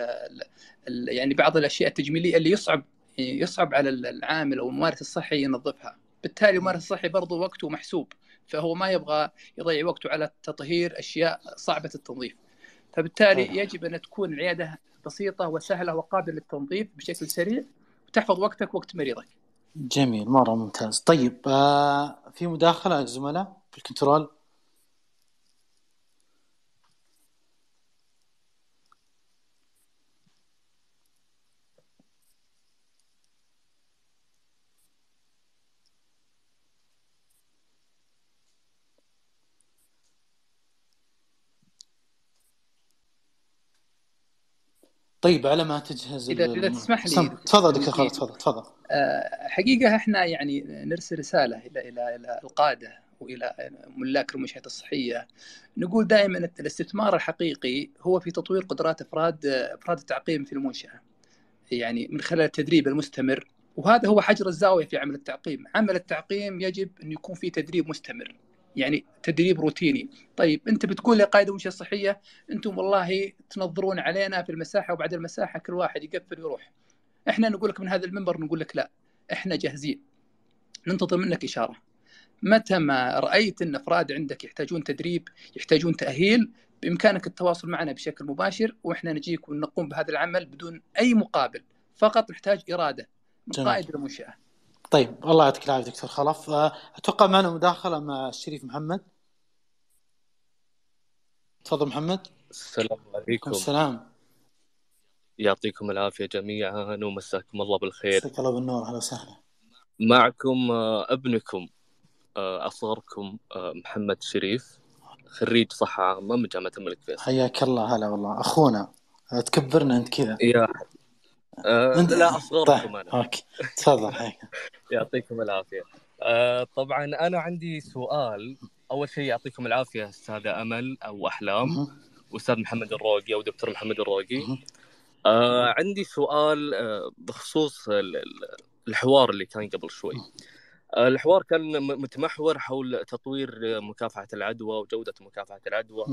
ال... يعني بعض الاشياء التجميليه اللي يصعب يصعب على العامل او الممارس الصحي ينظفها بالتالي الممارس الصحي برضه وقته محسوب فهو ما يبغى يضيع وقته على تطهير اشياء صعبه التنظيف فبالتالي يجب ان تكون العياده بسيطه وسهله وقابله للتنظيف بشكل سريع وتحفظ وقتك وقت مريضك. جميل مره ممتاز، طيب آه في مداخله الزملاء في الكنترول؟ طيب على ما تجهز اذا اذا تسمح لي تفضل دكتور خالد تفضل تفضل آه، حقيقه احنا يعني نرسل رساله الى الى الى القاده والى ملاك المنشات الصحيه نقول دائما الاستثمار الحقيقي هو في تطوير قدرات افراد افراد التعقيم في المنشاه يعني من خلال التدريب المستمر وهذا هو حجر الزاويه في عمل التعقيم عمل التعقيم يجب ان يكون في تدريب مستمر يعني تدريب روتيني طيب انت بتقول لقائد المنشاه الصحيه انتم والله تنظرون علينا في المساحه وبعد المساحه كل واحد يقفل ويروح احنا نقول لك من هذا المنبر نقول لك لا احنا جاهزين ننتظر منك اشاره متى ما رايت ان افراد عندك يحتاجون تدريب يحتاجون تاهيل بامكانك التواصل معنا بشكل مباشر واحنا نجيك ونقوم بهذا العمل بدون اي مقابل فقط نحتاج اراده من قائد المنشاه طيب الله يعطيك العافيه دكتور خلف آه، اتوقع معنا مداخله مع الشريف محمد تفضل محمد السلام عليكم السلام يعطيكم العافيه جميعا ومساكم الله بالخير مساك الله بالنور اهلا وسهلا معكم آه، ابنكم آه، اصغركم محمد شريف خريج صحه عامه من جامعه الملك فيصل حياك الله هلا والله اخونا تكبرنا انت كذا يا أه لا اصغركم طيب، انا اوكي تفضل يعطيكم العافيه أه طبعا انا عندي سؤال اول شيء يعطيكم العافيه استاذه امل او احلام واستاذ محمد الروقي او دكتور محمد الروقي أه عندي سؤال آه، بخصوص الحوار اللي كان قبل شوي آه، الحوار كان متمحور حول تطوير مكافحه العدوى وجوده مكافحه العدوى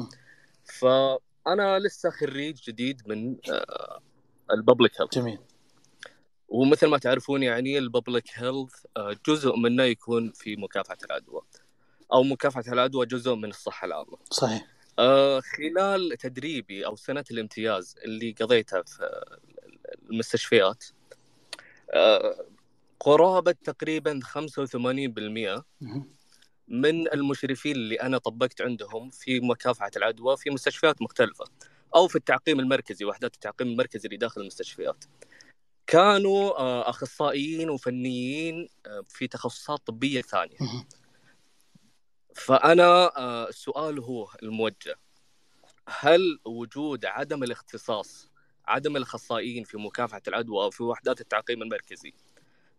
فانا لسه خريج جديد من آه، الببليك هيلث جميل ومثل ما تعرفون يعني الببليك هيلث آه، جزء منه يكون في مكافحه العدوى او مكافحه العدوى جزء من الصحه العامه صحيح آه، خلال تدريبي او سنه الامتياز اللي قضيتها في المستشفيات آه، قرابه تقريبا 85% من المشرفين اللي انا طبقت عندهم في مكافحه العدوى في مستشفيات مختلفه او في التعقيم المركزي وحدات التعقيم المركزي اللي داخل المستشفيات كانوا آه، اخصائيين وفنيين آه، في تخصصات طبيه ثانيه فانا السؤال آه، هو الموجه هل وجود عدم الاختصاص عدم الاخصائيين في مكافحه العدوى او في وحدات التعقيم المركزي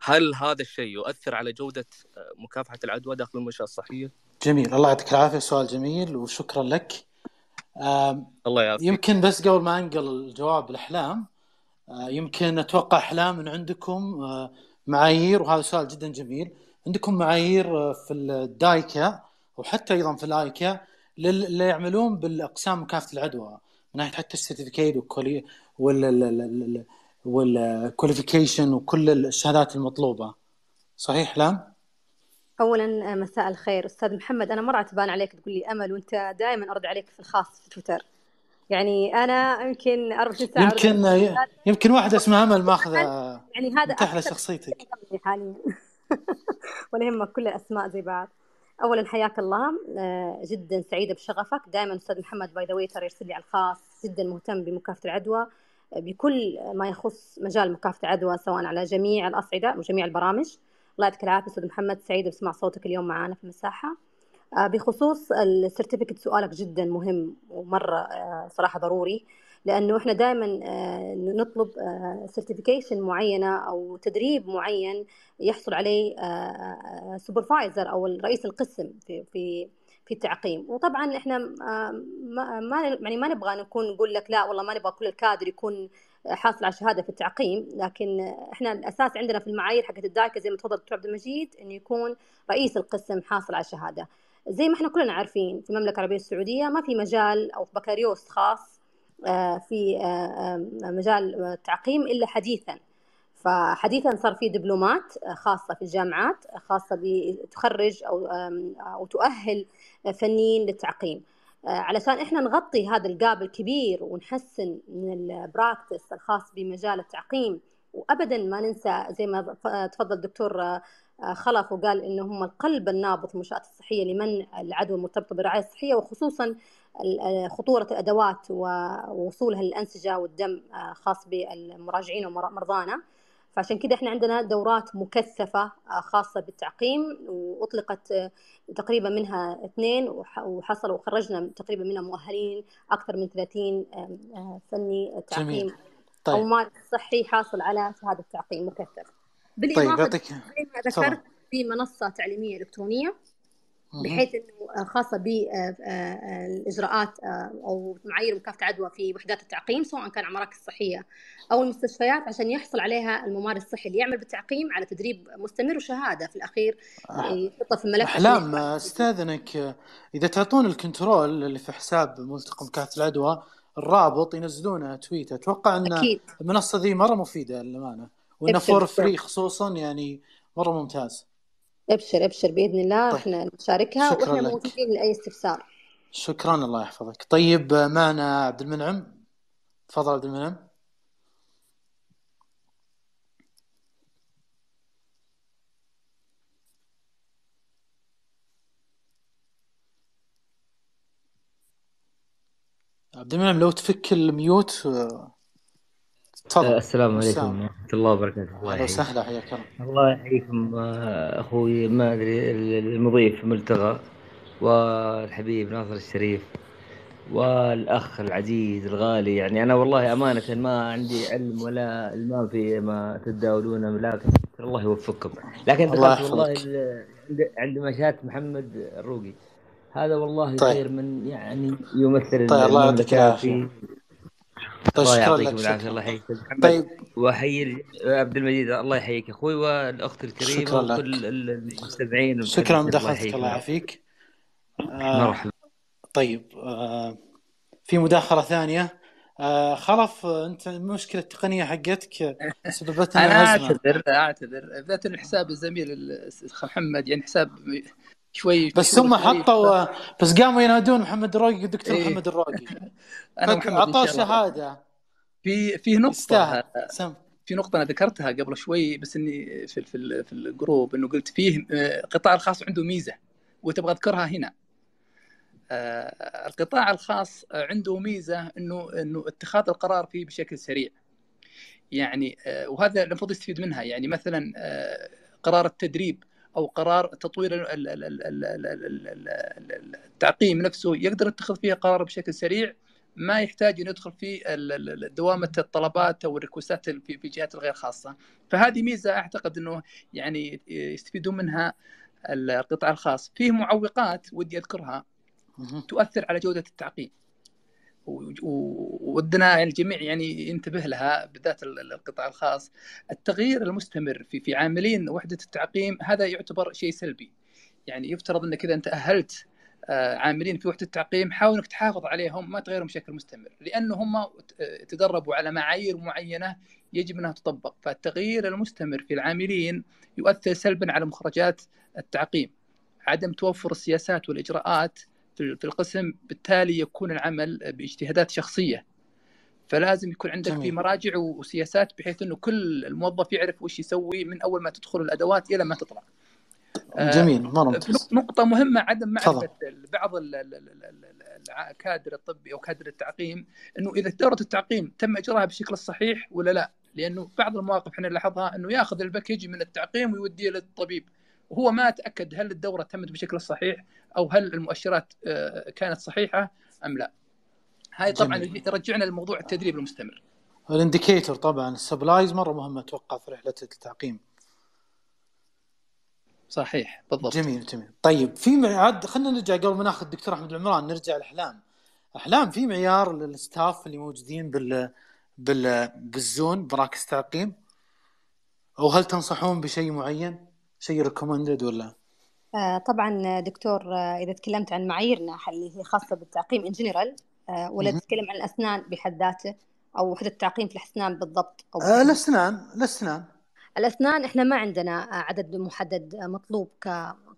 هل هذا الشيء يؤثر على جوده مكافحه العدوى داخل المنشاه الصحيه؟ جميل الله يعطيك العافيه سؤال جميل وشكرا لك الله يعافيك يمكن بس قبل ما انقل الجواب الاحلام آه، يمكن اتوقع احلام ان عندكم آه، معايير وهذا سؤال جدا جميل عندكم معايير آه، في الدايكا وحتى ايضا في الايكا اللي يعملون بالاقسام مكافحه العدوى من ناحيه حتى السيرتيفيكيت والكولي والكواليفيكيشن وكل الشهادات المطلوبه صحيح لام؟ اولا آه، مساء الخير استاذ محمد انا مره تبان عليك تقول لي امل وانت دائما ارد عليك في الخاص في تويتر يعني انا يمكن 24 ساعه يمكن آه، يمكن واحده اسمها امل ماخذه يعني, يعني هذا تحلى شخصيتك حاليا ولا يهمك كل الاسماء زي بعض اولا حياك الله آه، جدا سعيده بشغفك دائما استاذ محمد باي ذا واي ترى يرسل لي على الخاص جدا مهتم بمكافحه العدوى بكل ما يخص مجال مكافحه العدوى سواء على جميع الاصعده وجميع البرامج الله يعطيك العافيه استاذ محمد سعيد بسمع صوتك اليوم معنا في المساحه آه، بخصوص السيرتيفيكت سؤالك جدا مهم ومره آه، صراحه ضروري لانه احنا دائما آه، نطلب سيرتيفيكيشن معينه او تدريب معين يحصل عليه سوبرفايزر او رئيس القسم في في في التعقيم وطبعا احنا ما يعني ما نبغى نكون نقول لك لا والله ما نبغى كل الكادر يكون حاصل على شهاده في التعقيم لكن احنا الاساس عندنا في المعايير حقت الدايكه زي ما تفضل دكتور عبد المجيد انه يكون رئيس القسم حاصل على شهاده زي ما احنا كلنا عارفين في المملكه العربيه السعوديه ما في مجال او بكالوريوس خاص آه، في آه، آه، مجال التعقيم الا حديثا فحديثا صار في دبلومات خاصه في الجامعات خاصه بتخرج او او تؤهل فنيين للتعقيم آه، علشان احنا نغطي هذا الجاب الكبير ونحسن من البراكتس الخاص بمجال التعقيم وابدا ما ننسى زي ما تفضل الدكتور آه، آه، خلف وقال انه هم القلب النابض المنشات الصحيه لمنع العدوى المرتبطه بالرعايه الصحيه وخصوصا خطوره الادوات ووصولها للانسجه والدم خاص بالمراجعين ومرضانا فعشان كده احنا عندنا دورات مكثفة آه، خاصة بالتعقيم وأطلقت آه، تقريبا منها اثنين وحصلوا وخرجنا تقريبا منها مؤهلين أكثر من 30 آه، فني تعقيم جميل. طيب. أو مارس صحي حاصل على شهادة تعقيم مكثف طيب، بالإضافة طيب زي ما ذكرت في منصة تعليمية إلكترونية بحيث انه آه، خاصه بالاجراءات آه، آه، او معايير مكافحه العدوى في وحدات التعقيم سواء كان على المراكز الصحيه او المستشفيات عشان يحصل عليها الممارس الصحي اللي يعمل بالتعقيم على تدريب مستمر وشهاده في الاخير يحطها في الملف احلام استاذنك اذا تعطون الكنترول اللي في حساب ملتقى مكافحه العدوى الرابط ينزلونه تويت اتوقع ان أكيد. المنصه ذي مره مفيده للامانه وانه فور فري خصوصا يعني مره ممتاز ابشر ابشر باذن الله طيب. احنا نشاركها واحنا لك. موجودين لاي استفسار شكرا الله يحفظك طيب معنا عبد المنعم تفضل عبد المنعم عبد المنعم لو تفك الميوت آه، تفضل آه، السلام عليكم ورحمه الله وبركاته اهلا وسهلا حياك الله الله يحييكم آه، اخوي ما ادري المضيف ملتغى والحبيب ناصر الشريف والاخ العزيز الغالي يعني انا والله امانه ما عندي علم ولا المام في ما تداولونه لكن الله يوفقكم لكن الله والله عند مشات محمد الروقي هذا والله طيب. خير من يعني يمثل طيب الله يعطيك العافيه طيب، الله يعطيكم العافيه الله يحييك طيب واحيي عبد المجيد الله يحييك اخوي والاخت الكريمه شكرا لك. وكل المستمعين شكرا مداخلتك الله يعافيك آه، مرحبا طيب آه، في مداخله ثانيه آه، خلف انت المشكله التقنيه حقتك سببت لنا انا اعتذر اعتذر ذات الحساب الزميل محمد يعني حساب شوي بس هم حطوا بس قاموا ينادون محمد الراقي دكتور إيه. محمد الراقي انا محمد شهاده في في نقطه سم في نقطة أنا ذكرتها قبل شوي بس إني في في في الجروب إنه قلت فيه آه، القطاع الخاص عنده ميزة وتبغى أذكرها هنا. آه، القطاع الخاص عنده ميزة إنه إنه اتخاذ القرار فيه بشكل سريع. يعني آه، وهذا المفروض يستفيد منها يعني مثلا قرار التدريب او قرار تطوير التعقيم نفسه يقدر يتخذ فيها قرار بشكل سريع ما يحتاج ان يدخل في دوامه الطلبات او الريكوستات في جهات الغير خاصه فهذه ميزه اعتقد انه يعني يستفيدون منها القطاع الخاص فيه معوقات ودي اذكرها تؤثر على جوده التعقيم وودنا الجميع يعني ينتبه لها بالذات القطاع الخاص التغيير المستمر في في عاملين وحده التعقيم هذا يعتبر شيء سلبي يعني يفترض انك اذا انت اهلت آه، عاملين في وحده التعقيم حاول انك تحافظ عليهم ما تغيرهم بشكل مستمر لانه هم تدربوا على معايير معينه يجب انها تطبق فالتغيير المستمر في العاملين يؤثر سلبا على مخرجات التعقيم عدم توفر السياسات والاجراءات في القسم بالتالي يكون العمل باجتهادات شخصيه فلازم يكون عندك جميل. في مراجع وسياسات بحيث انه كل الموظف يعرف وش يسوي من اول ما تدخل الادوات الى ما تطلع آه، جميل ممتاز نقطة مهمة عدم معرفة بعض الكادر الطبي او كادر التعقيم انه اذا دورة التعقيم تم اجراها بالشكل الصحيح ولا لا لانه بعض المواقف احنا نلاحظها انه ياخذ الباكج من التعقيم ويوديه للطبيب وهو ما تاكد هل الدوره تمت بشكل صحيح او هل المؤشرات آه، كانت صحيحه ام لا هاي طبعا ترجعنا لموضوع التدريب المستمر الانديكيتور طبعا السبلايز مره مهمه اتوقع في رحله التعقيم صحيح بالضبط جميل جميل طيب في معاد خلينا نرجع قبل ما ناخذ دكتور احمد العمران نرجع الاحلام احلام في معيار للستاف اللي موجودين بال بال بالزون براكس تعقيم وهل تنصحون بشيء معين؟ شيء ريكومندد ولا؟ آه، طبعا آه، دكتور آه، اذا تكلمت عن معاييرنا اللي هي خاصه بالتعقيم ان جنرال ولا تتكلم عن الاسنان بحد ذاته او وحده التعقيم في الاسنان بالضبط أو آه الاسنان الاسنان الاسنان احنا ما عندنا عدد محدد مطلوب ك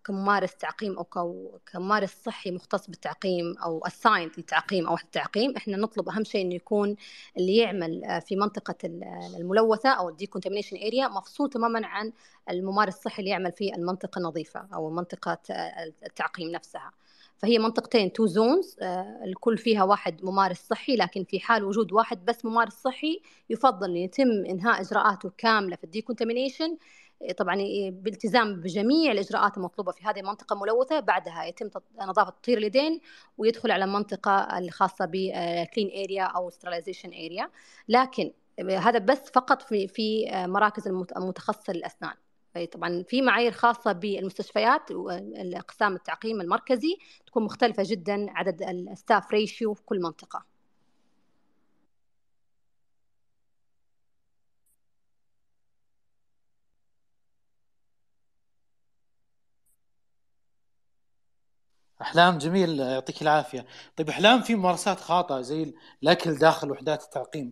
كممارس تعقيم أو كممارس صحي مختص بالتعقيم أو اساينت للتعقيم أو التعقيم إحنا نطلب أهم شيء إنه يكون اللي يعمل آه، في منطقة آه، الملوثة أو الدي كونتامينيشن أريا مفصول تماما عن الممارس الصحي اللي يعمل في المنطقة النظيفة أو منطقة آه، التعقيم نفسها فهي منطقتين تو زونز الكل فيها واحد ممارس صحي لكن في حال وجود واحد بس ممارس صحي يفضل يتم انهاء اجراءاته كامله في الديكونتامينيشن طبعا إيه، بالتزام بجميع الاجراءات المطلوبه في هذه المنطقه الملوثه بعدها يتم نظافه تطهير اليدين ويدخل على المنطقه الخاصه بكلين اريا آه، او ستراليزيشن اريا لكن آه، هذا بس فقط في في آه، مراكز المتخصصه للاسنان طبعا في معايير خاصة بالمستشفيات والأقسام التعقيم المركزي تكون مختلفة جدا عدد الستاف ريشيو في كل منطقة احلام جميل يعطيك العافيه طيب احلام في ممارسات خاطئه زي الاكل داخل وحدات التعقيم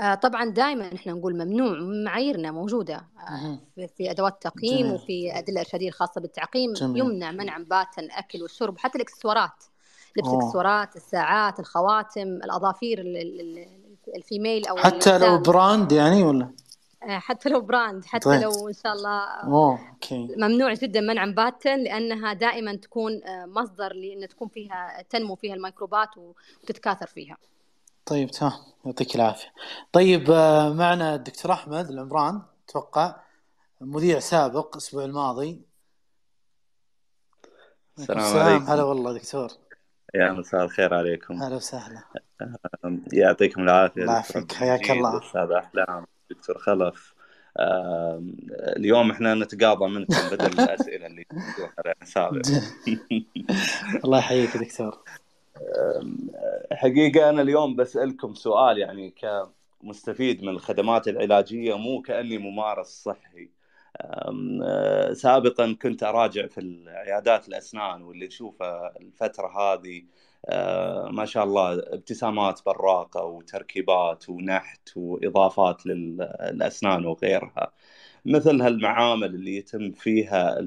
آه، طبعا دائما احنا نقول ممنوع معاييرنا موجوده آه، في ادوات التقييم وفي ادله ارشاديه الخاصه بالتعقيم جميل. يمنع منعا باتا الاكل والشرب حتى الاكسسوارات لبس الاكسسوارات الساعات الخواتم الاظافير الفيميل او حتى لو براند يعني ولا آه، حتى لو براند حتى طيب. لو ان شاء الله آه، أوه. أوكي. ممنوع جدا منع باتا لانها دائما تكون آه، مصدر لان تكون فيها تنمو فيها الميكروبات وتتكاثر فيها طيب تمام يعطيك العافيه طيب معنا الدكتور احمد العمران اتوقع مذيع سابق الاسبوع الماضي السلام عليكم هلا والله دكتور يا مساء الخير عليكم اهلا وسهلا يعطيكم العافيه الله يعافيك حياك الله استاذ احلام دكتور خلف اليوم احنا نتقاضى منكم بدل الاسئله اللي السابق الله يحييك دكتور حقيقه انا اليوم بسالكم سؤال يعني كمستفيد من الخدمات العلاجيه مو كاني ممارس صحي آه، سابقا كنت اراجع في عيادات الاسنان واللي تشوفه الفتره هذه آه، ما شاء الله ابتسامات براقه وتركيبات ونحت واضافات للاسنان وغيرها مثل هالمعامل اللي يتم فيها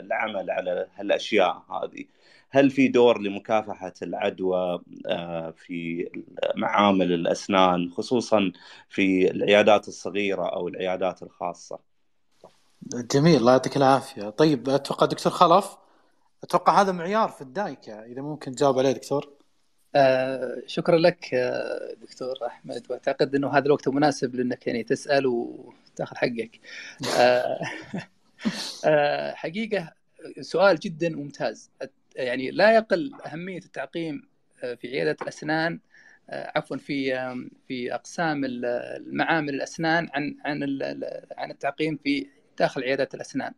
العمل على هالاشياء هذه هل في دور لمكافحه العدوى آه، في معامل الاسنان خصوصا في العيادات الصغيره او العيادات الخاصه؟ جميل الله يعطيك العافيه، طيب اتوقع دكتور خلف اتوقع هذا معيار في الدايكه يعني، اذا ممكن تجاوب عليه دكتور آه شكرا لك آه، دكتور احمد واعتقد انه هذا الوقت مناسب لانك يعني تسال وتاخذ حقك آه آه حقيقه سؤال جدا ممتاز يعني لا يقل اهميه التعقيم آه، في عياده الاسنان آه، عفوا في في اقسام المعامل الاسنان عن عن عن التعقيم في داخل عياده الاسنان.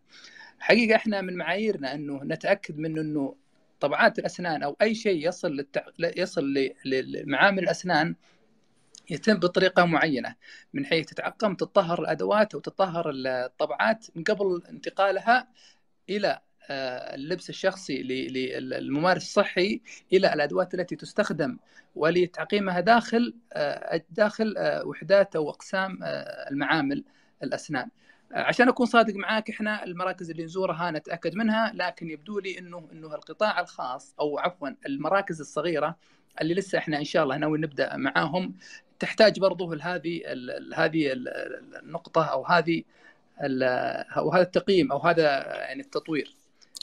حقيقه احنا من معاييرنا انه نتاكد من انه طبعات الاسنان او اي شيء يصل للتع... يصل لمعامل الاسنان يتم بطريقه معينه من حيث تتعقم تتطهر الادوات وتتطهر الطبعات من قبل انتقالها الى آه، اللبس الشخصي للممارس الصحي الى الادوات التي تستخدم ولتعقيمها داخل آه، داخل آه، وحدات او اقسام المعامل الاسنان. عشان اكون صادق معاك احنا المراكز اللي نزورها نتاكد منها لكن يبدو لي انه انه القطاع الخاص او عفوا المراكز الصغيره اللي لسه احنا ان شاء الله ناوي نبدا معاهم تحتاج برضه لهذه هذه النقطه او هذه او هذا التقييم او هذا يعني التطوير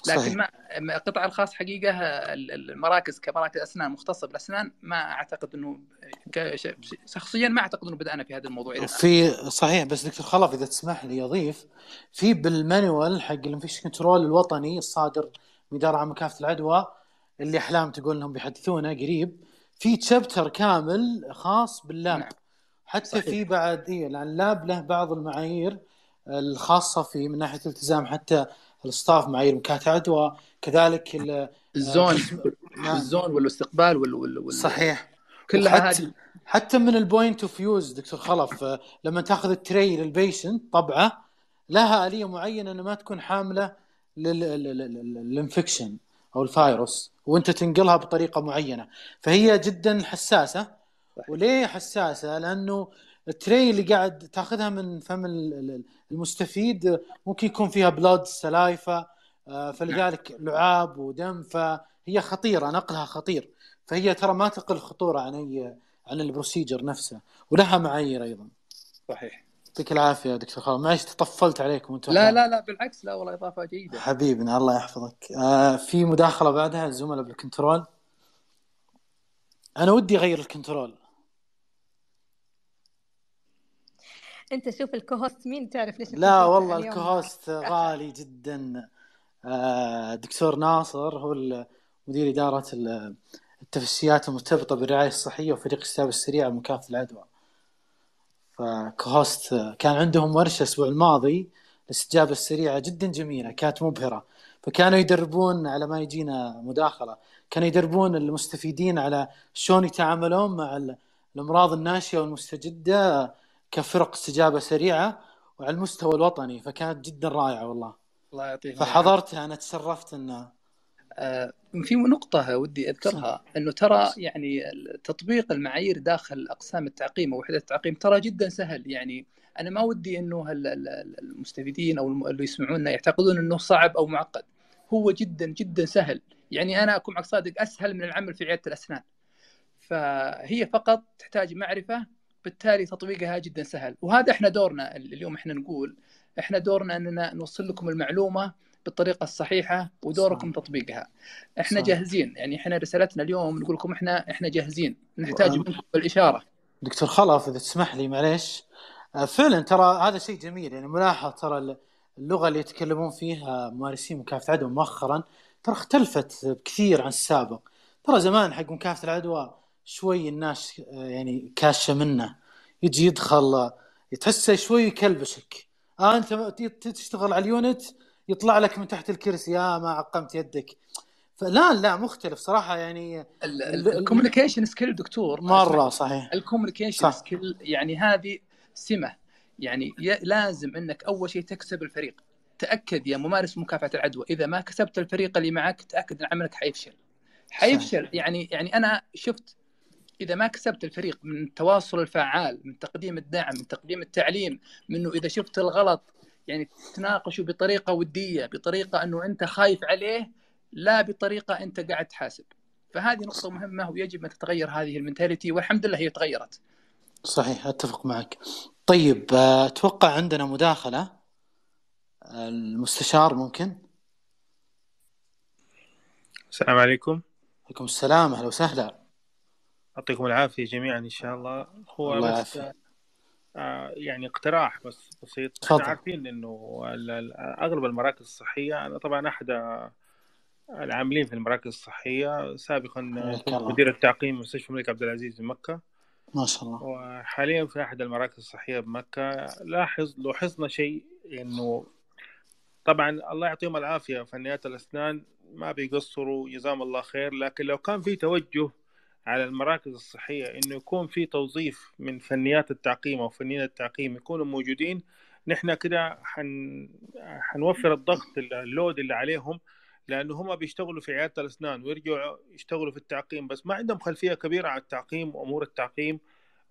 لكن ما القطاع الخاص حقيقه المراكز كمراكز اسنان مختصه بالاسنان ما اعتقد انه شخصيا ما اعتقد انه بدانا في هذا الموضوع في صحيح بس دكتور خلف اذا تسمح لي اضيف في بالمانيوال حق الانفيش كنترول الوطني الصادر من اداره عام مكافحه العدوى اللي احلام تقول انهم بيحدثونه قريب في تشابتر كامل خاص باللاب نعم. حتى صحيح. في بعد اي لان اللاب له بعض المعايير الخاصه فيه من ناحيه الالتزام حتى الستاف معايير عدوى كذلك الزون آه، نعم. الزون والاستقبال وال, وال... صحيح كلها حتى, حتى من البوينت اوف فيوز دكتور خلف آه، لما تاخذ التري للبيشنت طبعه لها اليه معينه انها ما تكون حامله للانفكشن او الفيروس وانت تنقلها بطريقه معينه فهي جدا حساسه وليه حساسه؟ لانه التري اللي قاعد تاخذها من فم المستفيد ممكن يكون فيها بلود سلايفه آه، فلذلك نعم. لعاب ودم فهي خطيره نقلها خطير فهي ترى ما تقل خطوره عن اي عن البروسيجر نفسه ولها معايير ايضا صحيح يعطيك العافيه دكتور خالد معلش تطفلت عليكم انتم لا لا لا بالعكس لا والله اضافه جيده حبيبنا الله يحفظك آه في مداخله بعدها الزملاء بالكنترول انا ودي اغير الكنترول انت شوف الكوهوست مين تعرف ليش لا والله الكوهوست غالي جدا آه، دكتور ناصر هو مدير اداره التفسيات المرتبطه بالرعايه الصحيه وفريق الشباب السريع ومكافحه العدوى فكوهوست كان عندهم ورشه الاسبوع الماضي الاستجابه السريعه جدا جميله كانت مبهره فكانوا يدربون على ما يجينا مداخله كانوا يدربون المستفيدين على شلون يتعاملون مع الامراض الناشئه والمستجده كفرق استجابه سريعه وعلى المستوى الوطني فكانت جدا رائعه والله الله يعطيه فحضرتها انا تشرفت انه آه، في نقطة ودي أذكرها أنه ترى يعني تطبيق المعايير داخل أقسام التعقيم أو وحدة التعقيم ترى جدا سهل يعني أنا ما ودي أنه المستفيدين أو اللي يسمعونا يعتقدون أنه صعب أو معقد هو جدا جدا سهل يعني أنا أكون معك صادق أسهل من العمل في عيادة الأسنان فهي فقط تحتاج معرفة بالتالي تطبيقها جدا سهل وهذا احنا دورنا اليوم احنا نقول احنا دورنا اننا نوصل لكم المعلومه بالطريقه الصحيحه ودوركم صح. تطبيقها احنا صح. جاهزين يعني احنا رسالتنا اليوم نقول لكم احنا احنا جاهزين نحتاج منكم الاشاره دكتور خلف اذا تسمح لي معليش آه، فعلا ترى هذا شيء جميل يعني ملاحظ ترى اللغه اللي يتكلمون فيها ممارسين مكافحه العدوى مؤخرا ترى اختلفت كثير عن السابق ترى زمان حق مكافحه العدوى شوي الناس آه، يعني كاشه منه يجي يدخل آه، تحسه شوي يكلبشك آه انت تشتغل على اليونت يطلع لك من تحت الكرسي يا آه، ما عقمت يدك فلا لا مختلف صراحه يعني الكوميونيكيشن سكيل دكتور مره صحيح الكوميونيكيشن سكيل يعني هذه سمه يعني لازم انك اول شيء تكسب الفريق تاكد يا ممارس مكافحه العدوى اذا ما كسبت الفريق اللي معك تاكد ان عملك حيفشل حيفشل يعني يعني انا شفت اذا ما كسبت الفريق من التواصل الفعال من تقديم الدعم من تقديم التعليم منه اذا شفت الغلط يعني تناقشه بطريقه وديه بطريقه انه انت خايف عليه لا بطريقه انت قاعد تحاسب فهذه نقطه مهمه ويجب ان تتغير هذه المنتاليتي والحمد لله هي تغيرت صحيح اتفق معك طيب آه، اتوقع عندنا مداخله آه، المستشار ممكن السلام عليكم عليكم السلام اهلا وسهلا يعطيكم العافيه جميعا ان شاء الله هو الله بس آه يعني اقتراح بس بسيط تفضل عارفين انه اغلب المراكز الصحيه انا طبعا احد العاملين في المراكز الصحيه سابقا مدير التعقيم مستشفى الملك عبد العزيز بمكه ما شاء الله وحاليا في احد المراكز الصحيه بمكه لاحظ لاحظنا شيء انه طبعا الله يعطيهم العافيه فنيات الاسنان ما بيقصروا جزاهم الله خير لكن لو كان في توجه على المراكز الصحيه انه يكون في توظيف من فنيات التعقيم او فنيين التعقيم يكونوا موجودين نحن كده حن... حنوفر الضغط اللود اللي عليهم لانه هم بيشتغلوا في عياده الاسنان ويرجعوا يشتغلوا في التعقيم بس ما عندهم خلفيه كبيره على التعقيم وامور التعقيم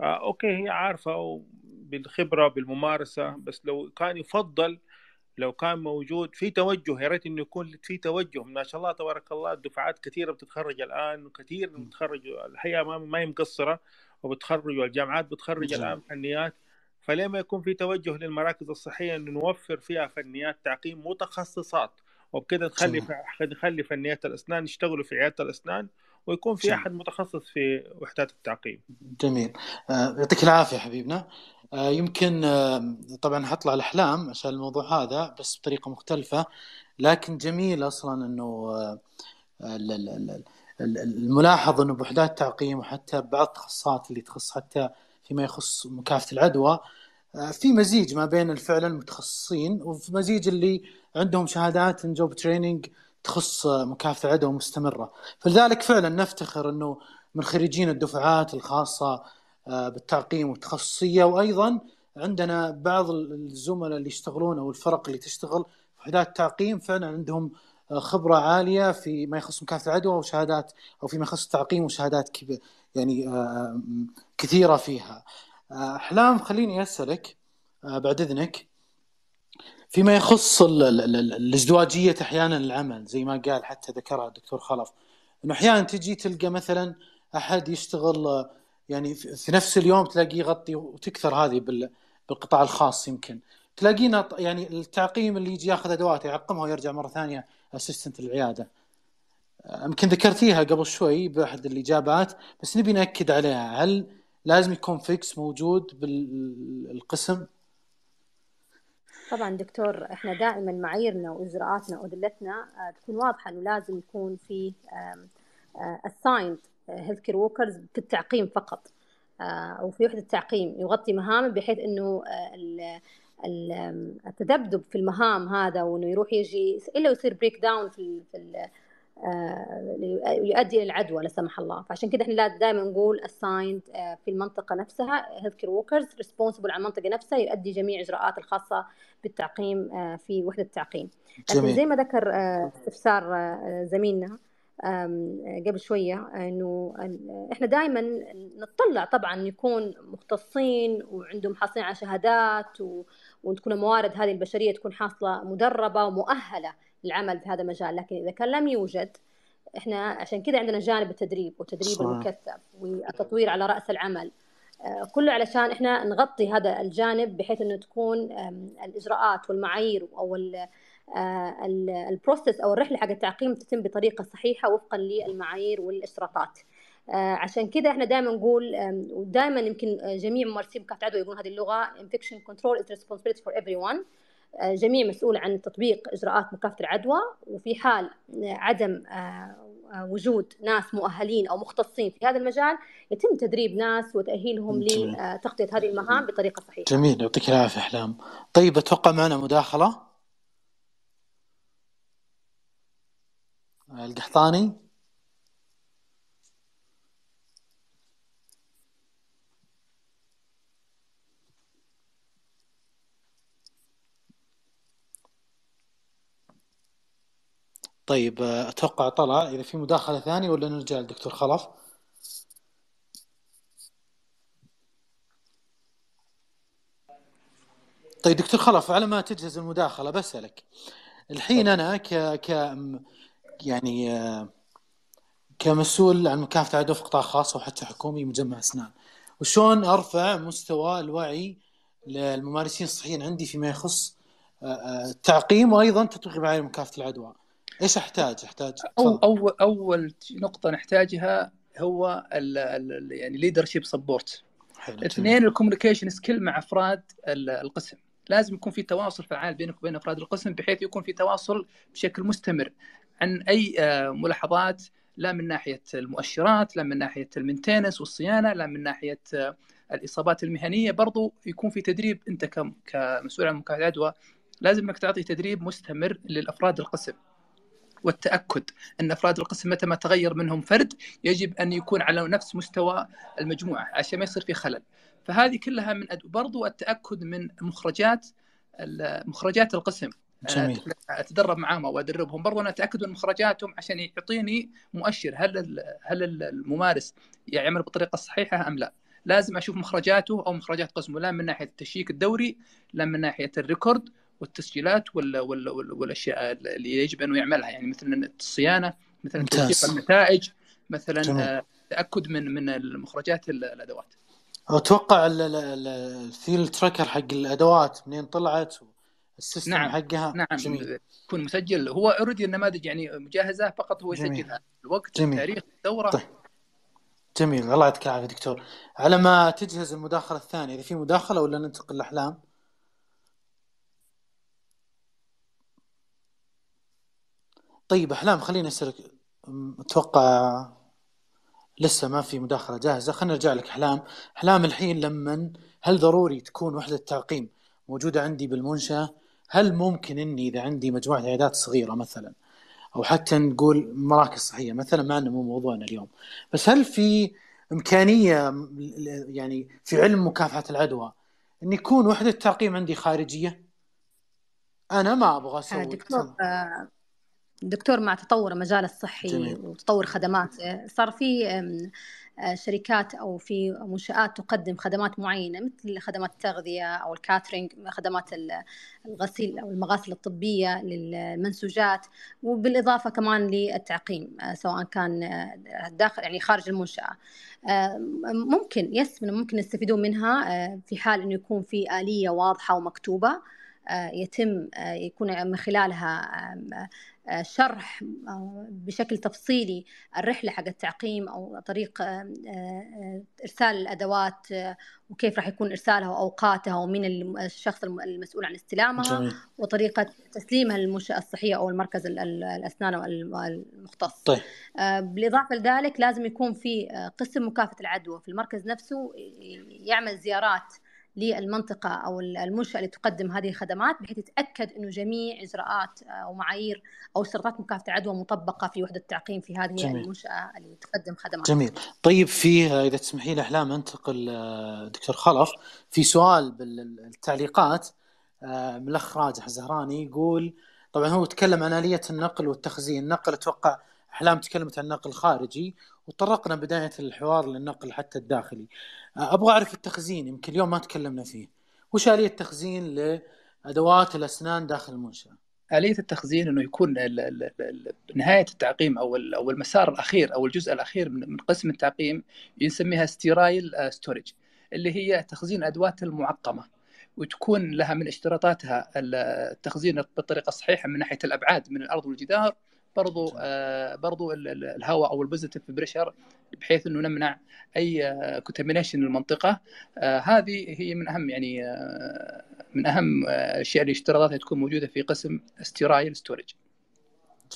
آه اوكي هي عارفه بالخبره بالممارسه بس لو كان يفضل لو كان موجود في توجه يا ريت انه يكون في توجه ما شاء الله تبارك الله دفعات كثيره بتتخرج الان وكثير متخرج الحقيقه ما هي مقصره وبتخرج والجامعات بتخرج نعم. الان فنيات فليه ما يكون في توجه للمراكز الصحيه انه نوفر فيها فنيات تعقيم متخصصات وبكده نخلي نخلي فنيات الاسنان يشتغلوا في عياده الاسنان ويكون في احد متخصص في وحدات التعقيم. جميل آه، يعطيك العافيه حبيبنا. آه، يمكن آه، طبعا حطلع الاحلام عشان الموضوع هذا بس بطريقه مختلفه لكن جميل اصلا انه آه، الملاحظ انه بوحدات تعقيم وحتى بعض التخصصات اللي تخص حتى فيما يخص مكافحه العدوى في مزيج ما بين الفعل المتخصصين وفي مزيج اللي عندهم شهادات ان جوب تريننج تخص مكافحه العدوى مستمره فلذلك فعلا نفتخر انه من خريجين الدفعات الخاصه آه، بالتعقيم والتخصصيه وايضا عندنا بعض الزملاء اللي يشتغلون او الفرق اللي تشتغل في وحدات تعقيم فعلا عندهم آه، خبره عاليه في ما يخص مكافحه العدوى وشهادات او فيما يخص التعقيم وشهادات يعني آه، كثيره فيها. احلام خليني اسالك بعد اذنك فيما يخص الازدواجيه احيانا العمل زي ما قال حتى ذكرها الدكتور خلف انه احيانا تجي تلقى مثلا احد يشتغل يعني في نفس اليوم تلاقيه يغطي وتكثر هذه بالقطاع الخاص يمكن تلاقينا يعني التعقيم اللي يجي ياخذ ادوات يعقمها ويرجع مره ثانيه اسيستنت العياده يمكن ذكرتيها قبل شوي باحد الاجابات بس نبي ناكد عليها هل لازم يكون فيكس موجود بالقسم طبعا دكتور احنا دائما معاييرنا واجراءاتنا وادلتنا آه، تكون واضحه انه لازم يكون في اساينت هيلث كير ووكرز في التعقيم فقط او آه، في وحده تعقيم يغطي مهامه بحيث انه آه، التذبذب في المهام هذا وانه يروح يجي الا يصير بريك داون في في آه، يؤدي الى العدوى لا سمح الله فعشان كده احنا دائما نقول assigned في المنطقه نفسها هيلث كير ووكرز ريسبونسبل على المنطقه نفسها يؤدي جميع الاجراءات الخاصه بالتعقيم في وحده التعقيم لكن زي ما ذكر استفسار زميلنا قبل شويه انه احنا دائما نتطلع طبعا يكون مختصين وعندهم حاصلين على شهادات و... وتكون الموارد هذه البشريه تكون حاصله مدربه ومؤهله للعمل في هذا المجال لكن اذا كان لم يوجد احنا عشان كذا عندنا جانب التدريب والتدريب المكثف والتطوير على راس العمل آه، كله علشان احنا نغطي هذا الجانب بحيث انه تكون الاجراءات والمعايير او آه، البروسيس او الرحله حق التعقيم تتم بطريقه صحيحه وفقا للمعايير والاشتراطات آه، عشان كده احنا دائما نقول ودائما يمكن جميع ممارسين مكافحه العدوى يقولون هذه اللغه infection control is responsibility for everyone آه، جميع مسؤول عن تطبيق اجراءات مكافحه العدوى وفي حال عدم وجود ناس مؤهلين او مختصين في هذا المجال يتم تدريب ناس وتاهيلهم لتغطيه هذه المهام بطريقه صحيحه. جميل يعطيك العافيه احلام. طيب اتوقع معنا مداخله القحطاني طيب اتوقع طلع اذا في مداخله ثانيه ولا نرجع للدكتور خلف طيب دكتور خلف على ما تجهز المداخله بسالك الحين طيب. انا ك ك يعني آه، كمسؤول عن مكافحه العدوى في قطاع خاص او حتى حكومي مجمع اسنان وشون ارفع مستوى الوعي للممارسين الصحيين عندي فيما يخص آه، آه، التعقيم وايضا تطبيق معايير مكافحه العدوى ايش احتاج احتاج أو أول, اول نقطه نحتاجها هو الـ الـ يعني ليدرشيب سبورت اثنين الكوميونيكيشن سكيل مع افراد القسم لازم يكون في تواصل فعال بينك وبين افراد القسم بحيث يكون في تواصل بشكل مستمر عن اي آه، ملاحظات لا من ناحيه المؤشرات لا من ناحيه المنتينس والصيانه لا من ناحيه آه، الاصابات المهنيه برضو يكون في تدريب انت كمسؤول عن مكافحه العدوى لازم انك تعطي تدريب مستمر للافراد القسم والتاكد ان افراد القسم متى ما تغير منهم فرد يجب ان يكون على نفس مستوى المجموعه عشان ما يصير في خلل فهذه كلها من أد... برضو التاكد من مخرجات مخرجات القسم آه، جميل. اتدرب معاهم او ادربهم برضو انا اتاكد من مخرجاتهم عشان يعطيني مؤشر هل هل الممارس يعمل بالطريقه الصحيحه ام لا لازم اشوف مخرجاته او مخرجات قسمه لا من ناحيه التشيك الدوري لا من ناحيه الريكورد والتسجيلات ولا ولا والاشياء اللي يجب انه يعملها يعني مثلا الصيانه مثلا توثيق النتائج مثلا آه، تاكد من من مخرجات الادوات اتوقع الفيل تراكر حق الادوات منين طلعت و... السيستم نعم. حقها نعم جميل. يكون مسجل هو اوريدي النماذج يعني مجهزه فقط هو يسجلها الوقت جميل. التاريخ الدوره طيب. جميل الله يعطيك العافيه دكتور على ما تجهز المداخله الثانيه اذا في مداخله ولا ننتقل الاحلام طيب احلام خليني اسالك اتوقع لسه ما في مداخله جاهزه خلينا نرجع لك احلام احلام الحين لما هل ضروري تكون وحده التعقيم موجوده عندي بالمنشاه هل ممكن اني اذا عندي مجموعه عيادات صغيره مثلا او حتى نقول مراكز صحيه مثلا ما انه مو موضوعنا اليوم بس هل في امكانيه يعني في علم مكافحه العدوى ان يكون وحده الترقيم عندي خارجيه انا ما ابغى اسوي دكتور آه، دكتور مع تطور مجال الصحي جميل. وتطور خدماته آه، صار في آه، شركات او في منشات تقدم خدمات معينه مثل خدمات التغذيه او الكاترينج خدمات الغسيل او المغاسل الطبيه للمنسوجات وبالاضافه كمان للتعقيم آه، سواء كان آه، داخل يعني خارج المنشاه ممكن يس من ممكن يستفيدون منها في حال انه يكون في اليه واضحه ومكتوبه يتم يكون من خلالها شرح بشكل تفصيلي الرحله حق التعقيم او طريق آه، آه، ارسال الادوات آه، وكيف راح يكون ارسالها واوقاتها ومين الشخص المسؤول عن استلامها جميل. وطريقه تسليمها للمنشاه الصحيه او المركز الاسنان المختص طيب. بالاضافه لذلك لازم يكون في قسم مكافاه العدوى في المركز نفسه يعمل زيارات للمنطقة أو المنشأة اللي تقدم هذه الخدمات بحيث تتأكد أنه جميع إجراءات أو آه، معايير أو اشتراطات مكافحة العدوى مطبقة في وحدة التعقيم في هذه جميل. المنشأة اللي تقدم خدمات جميل طيب في إذا تسمحي لي أحلام أنتقل آه، دكتور خلف في سؤال بالتعليقات آه، من الأخ راجح زهراني يقول طبعا هو تكلم عن آلية النقل والتخزين النقل أتوقع أحلام تكلمت عن النقل الخارجي وطرقنا بداية الحوار للنقل حتى الداخلي ابغى اعرف التخزين يمكن اليوم ما تكلمنا فيه وش اليه التخزين لادوات الاسنان داخل المنشاه آلية التخزين انه يكون نهاية التعقيم او او المسار الاخير او الجزء الاخير من قسم التعقيم نسميها ستيرايل آه، ستورج اللي هي تخزين ادوات المعقمه وتكون لها من اشتراطاتها التخزين بالطريقه الصحيحه من ناحيه الابعاد من الارض والجدار برضو آه، برضو الهواء او البوزيتيف بريشر بحيث انه نمنع اي كونتامينيشن آه، للمنطقه آه، هذه هي من اهم يعني من اهم الاشياء آه اللي تكون موجوده في قسم استرايل ستورج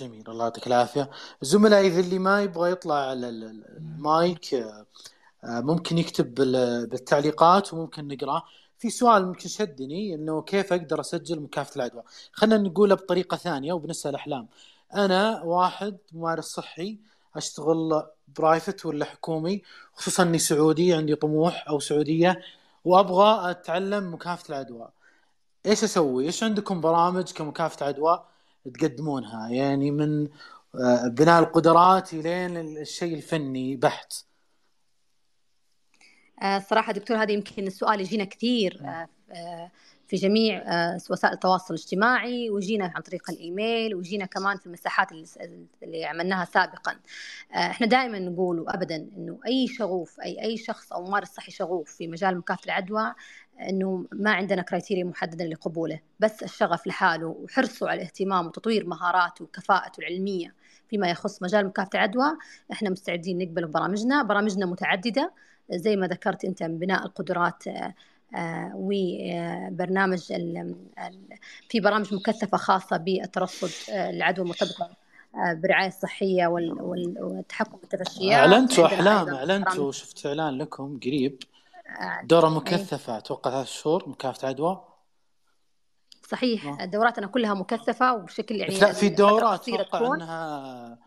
جميل الله يعطيك العافيه زملائي اذا اللي ما يبغى يطلع على المايك ممكن يكتب بالتعليقات وممكن نقراه في سؤال ممكن شدني انه كيف اقدر اسجل مكافاه العدوى؟ خلينا نقولها بطريقه ثانيه وبنسال احلام، انا واحد ممارس صحي اشتغل برايفت ولا حكومي خصوصا اني سعودي عندي طموح او سعوديه وابغى اتعلم مكافاه العدوى ايش اسوي ايش عندكم برامج كمكافاه عدوى تقدمونها يعني من آه، بناء القدرات الين الشيء الفني بحت آه، صراحة دكتور هذا يمكن السؤال يجينا كثير آه، في جميع آه، وسائل التواصل الاجتماعي وجينا عن طريق الايميل وجينا كمان في المساحات اللي عملناها سابقا آه، احنا دائما نقول وابدا انه اي شغوف اي اي شخص او ممارس صحي شغوف في مجال مكافحه العدوى انه ما عندنا كرايتيريا محدده لقبوله بس الشغف لحاله وحرصه على الاهتمام وتطوير مهاراته وكفاءته العلميه فيما يخص مجال مكافحه العدوى احنا مستعدين نقبل ببرامجنا برامجنا متعدده زي ما ذكرت انت من بناء القدرات آه، آه، وبرنامج آه، في برامج مكثفه خاصه بالترصد آه، العدوى المرتبطه برعايه الصحيه والتحكم بالتفشيات اعلنتوا احلام اعلنتوا شفت اعلان لكم قريب دوره إيه. مكثفه اتوقع ثلاث شهور مكافحه عدوى صحيح دوراتنا كلها مكثفه وبشكل يعني لا في دوره اتوقع انها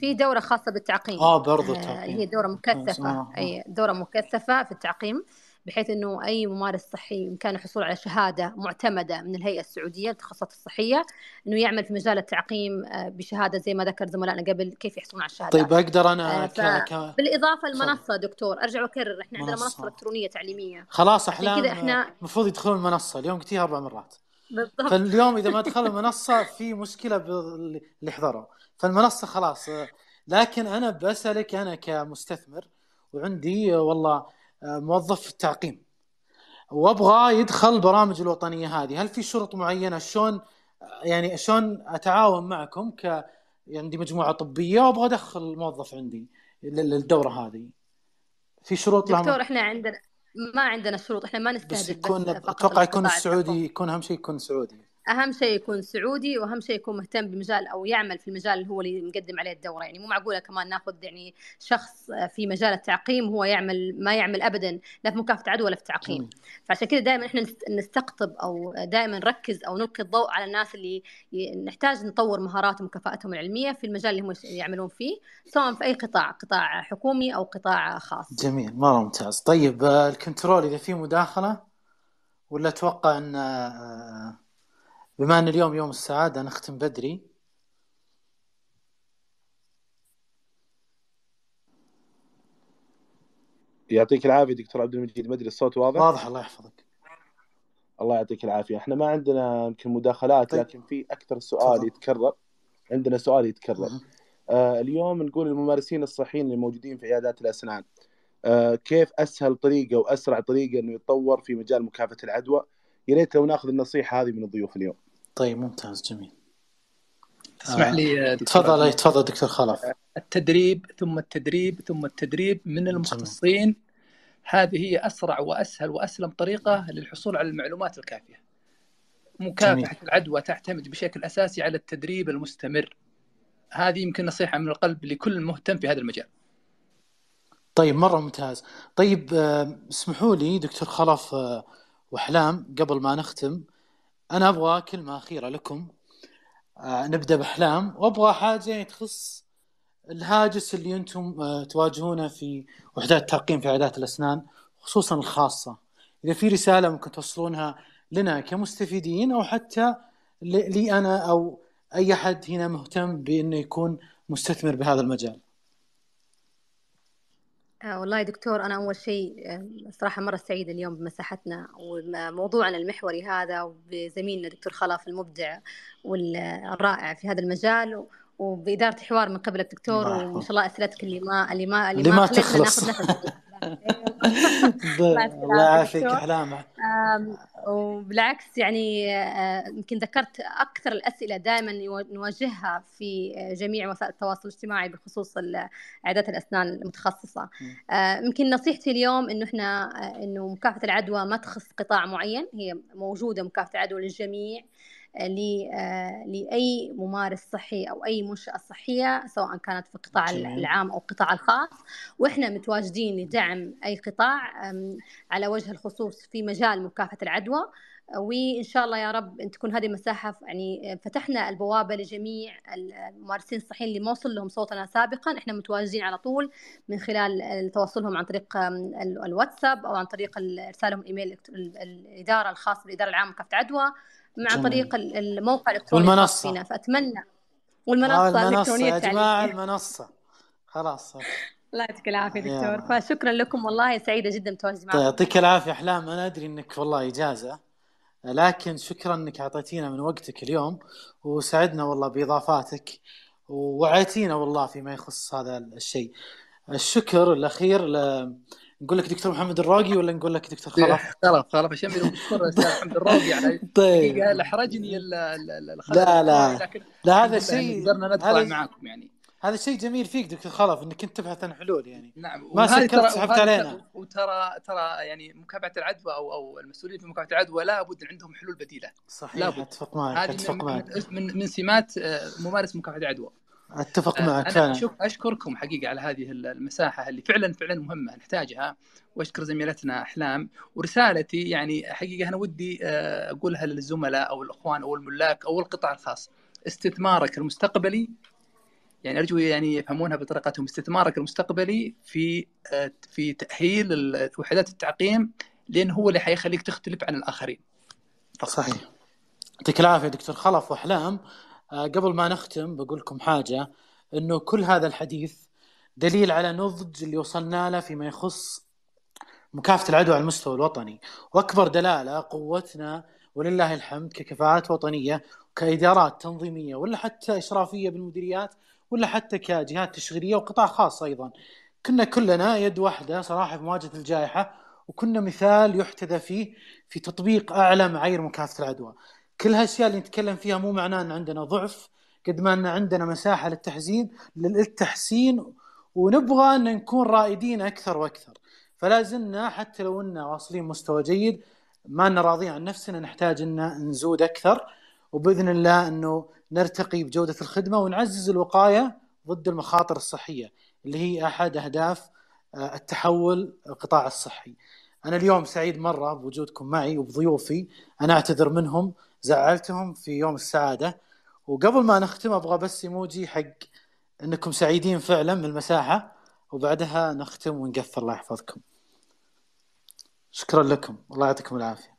في دوره خاصه بالتعقيم اه برضو التعقيم هي دوره مكثفه اي دوره مكثفه في التعقيم بحيث انه اي ممارس صحي بامكانه الحصول على شهاده معتمده من الهيئه السعوديه للتخصصات الصحيه انه يعمل في مجال التعقيم آه، بشهاده زي ما ذكر زملائنا قبل كيف يحصلون على الشهاده طيب اقدر انا آه، ف... ك... بالاضافه المنصه دكتور ارجع واكرر احنا عندنا منصه الكترونيه تعليميه خلاص احلام كذا احنا المفروض يدخلون المنصه اليوم قلتيها اربع مرات بالضبط فاليوم اذا ما دخلوا المنصه في مشكله باللي حضروا فالمنصه خلاص آه، لكن انا بسالك انا كمستثمر وعندي والله آه، موظف التعقيم وابغى يدخل البرامج الوطنيه هذه هل في شروط معينه شلون يعني شلون اتعاون معكم ك عندي يعني مجموعه طبيه وابغى ادخل موظف عندي للدوره هذه في شروط دكتور لهم... احنا عندنا ما عندنا شروط احنا ما نستهدف بس يكون اتوقع يكون السعودي يكون اهم شيء يكون سعودي اهم شيء يكون سعودي واهم شيء يكون مهتم بمجال او يعمل في المجال اللي هو اللي مقدم عليه الدوره يعني مو معقوله كمان ناخذ يعني شخص آه، في مجال التعقيم هو يعمل ما يعمل ابدا لا في مكافحه عدوى ولا في تعقيم فعشان كذا دائما احنا نستقطب او دائما نركز او نلقي الضوء على الناس اللي نحتاج نطور مهاراتهم وكفاءتهم العلميه في المجال اللي هم يعملون فيه سواء في اي قطاع قطاع حكومي او قطاع خاص جميل مره ممتاز طيب آه، الكنترول اذا في مداخله ولا اتوقع ان آه، بما ان اليوم يوم السعاده نختم بدري يعطيك العافيه دكتور عبد المجيد ما ادري الصوت واضح واضح الله يحفظك الله يعطيك العافيه احنا ما عندنا يمكن مداخلات طيب. لكن في اكثر سؤال طبعا. يتكرر عندنا سؤال يتكرر آه اليوم نقول الممارسين الصحيين اللي موجودين في عيادات الاسنان آه كيف اسهل طريقه واسرع طريقه انه يتطور في مجال مكافحه العدوى يا ريت لو ناخذ النصيحه هذه من الضيوف اليوم طيب ممتاز جميل اسمح آه، لي آه، تفضل أي تفضل دكتور خلف التدريب ثم التدريب ثم التدريب من المختصين هذه هي اسرع واسهل واسلم طريقه للحصول على المعلومات الكافيه مكافحه العدوى تعتمد بشكل اساسي على التدريب المستمر هذه يمكن نصيحه من القلب لكل مهتم في هذا المجال طيب مره ممتاز طيب آه، اسمحوا لي دكتور خلف واحلام قبل ما نختم انا ابغى كلمه اخيره لكم آه نبدا باحلام وابغى حاجه تخص الهاجس اللي انتم آه تواجهونه في وحدات التعقيم في عيادات الاسنان خصوصا الخاصه اذا في رساله ممكن توصلونها لنا كمستفيدين او حتى لي انا او اي احد هنا مهتم بانه يكون مستثمر بهذا المجال آه، والله دكتور أنا أول شيء آه، صراحة مرة سعيدة اليوم بمساحتنا وموضوعنا المحوري هذا وبزميلنا دكتور خلاف المبدع والرائع في هذا المجال وبإدارة حوار من قبلك دكتور وإن شاء الله أسئلتك اللي ما اللي ما, اللي ما تخلص الله يعافيك احلام وبالعكس يعني آه، يمكن ذكرت اكثر الاسئله دائما نواجهها في جميع وسائل التواصل الاجتماعي بخصوص عيادات الاسنان المتخصصه آه، يمكن نصيحتي اليوم انه احنا آه، انه مكافحه العدوى ما تخص قطاع معين هي موجوده مكافحه العدوى للجميع آه، لأي ممارس صحي أو أي منشأة صحية سواء كانت في القطاع العام أو القطاع الخاص وإحنا متواجدين لدعم أي قطاع على وجه الخصوص في مجال مكافحة العدوى وان شاء الله يا رب ان تكون هذه مساحه يعني فتحنا البوابه لجميع الممارسين الصحيين اللي ما وصل لهم صوتنا سابقا احنا متواجدين على طول من خلال تواصلهم عن طريق الواتساب او عن طريق ارسالهم ايميل الاداره الخاص بالاداره العامه كف عدوى مع جميل. طريق الموقع الالكتروني والمنصه فينا فاتمنى والمنصه آه الالكترونيه يا جماعه المنصه خلاص الله يعطيك العافيه دكتور فشكرا لكم والله سعيده جدا بتواجدي معكم يعطيك العافيه احلام انا ادري انك والله اجازه لكن شكرا انك اعطيتينا من وقتك اليوم وسعدنا والله باضافاتك ووعيتينا والله فيما يخص هذا الشيء. الشكر الاخير ل... نقول لك دكتور محمد الراقي ولا نقول لك دكتور خلف؟ إيه، خلف خلف عشان واشكر محمد الراقي يعني طيب احرجني لا لا لا, لا هذا يعني شيء قدرنا ندخل معاكم يعني هذا شيء جميل فيك دكتور خلف انك انت تبحث عن حلول يعني نعم ما سكرت سحبت علينا وترى ترى يعني مكافحه العدوى او او المسؤولين في مكافحه العدوى لابد ان عندهم حلول بديله صحيح بد. اتفق معك اتفق من معك من من سمات آه، ممارس مكافحه العدوى اتفق آه، معك فعلا شوف اشكركم حقيقه على هذه المساحه اللي فعلا فعلا مهمه نحتاجها واشكر زميلتنا احلام ورسالتي يعني حقيقه انا ودي آه، اقولها للزملاء او الاخوان او الملاك او القطاع الخاص استثمارك المستقبلي يعني ارجو يعني يفهمونها بطريقتهم استثمارك المستقبلي في آه، في تاهيل وحدات التعقيم لان هو اللي حيخليك تختلف عن الاخرين. فقط. صحيح. يعطيك العافيه دكتور خلف واحلام آه، قبل ما نختم بقول لكم حاجه انه كل هذا الحديث دليل على نضج اللي وصلنا له فيما يخص مكافحه العدوى على المستوى الوطني واكبر دلاله قوتنا ولله الحمد ككفاءات وطنيه كادارات تنظيميه ولا حتى اشرافيه بالمديريات ولا حتى كجهات تشغيليه وقطاع خاص ايضا كنا كلنا يد واحده صراحه في مواجهه الجائحه وكنا مثال يحتذى فيه في تطبيق اعلى معايير مكافحه العدوى كل هالاشياء اللي نتكلم فيها مو معناه ان عندنا ضعف قد ما ان عندنا مساحه للتحسين للتحسين ونبغى ان نكون رائدين اكثر واكثر فلا زلنا حتى لو ان واصلين مستوى جيد ما أننا راضيين عن نفسنا نحتاج ان نزود اكثر وباذن الله انه نرتقي بجودة الخدمة ونعزز الوقاية ضد المخاطر الصحية اللي هي أحد أهداف آه، التحول القطاع الصحي أنا اليوم سعيد مرة بوجودكم معي وبضيوفي أنا أعتذر منهم زعلتهم في يوم السعادة وقبل ما نختم أبغى بس إيموجي حق أنكم سعيدين فعلا من المساحة وبعدها نختم ونقفل الله يحفظكم شكرا لكم الله يعطيكم العافية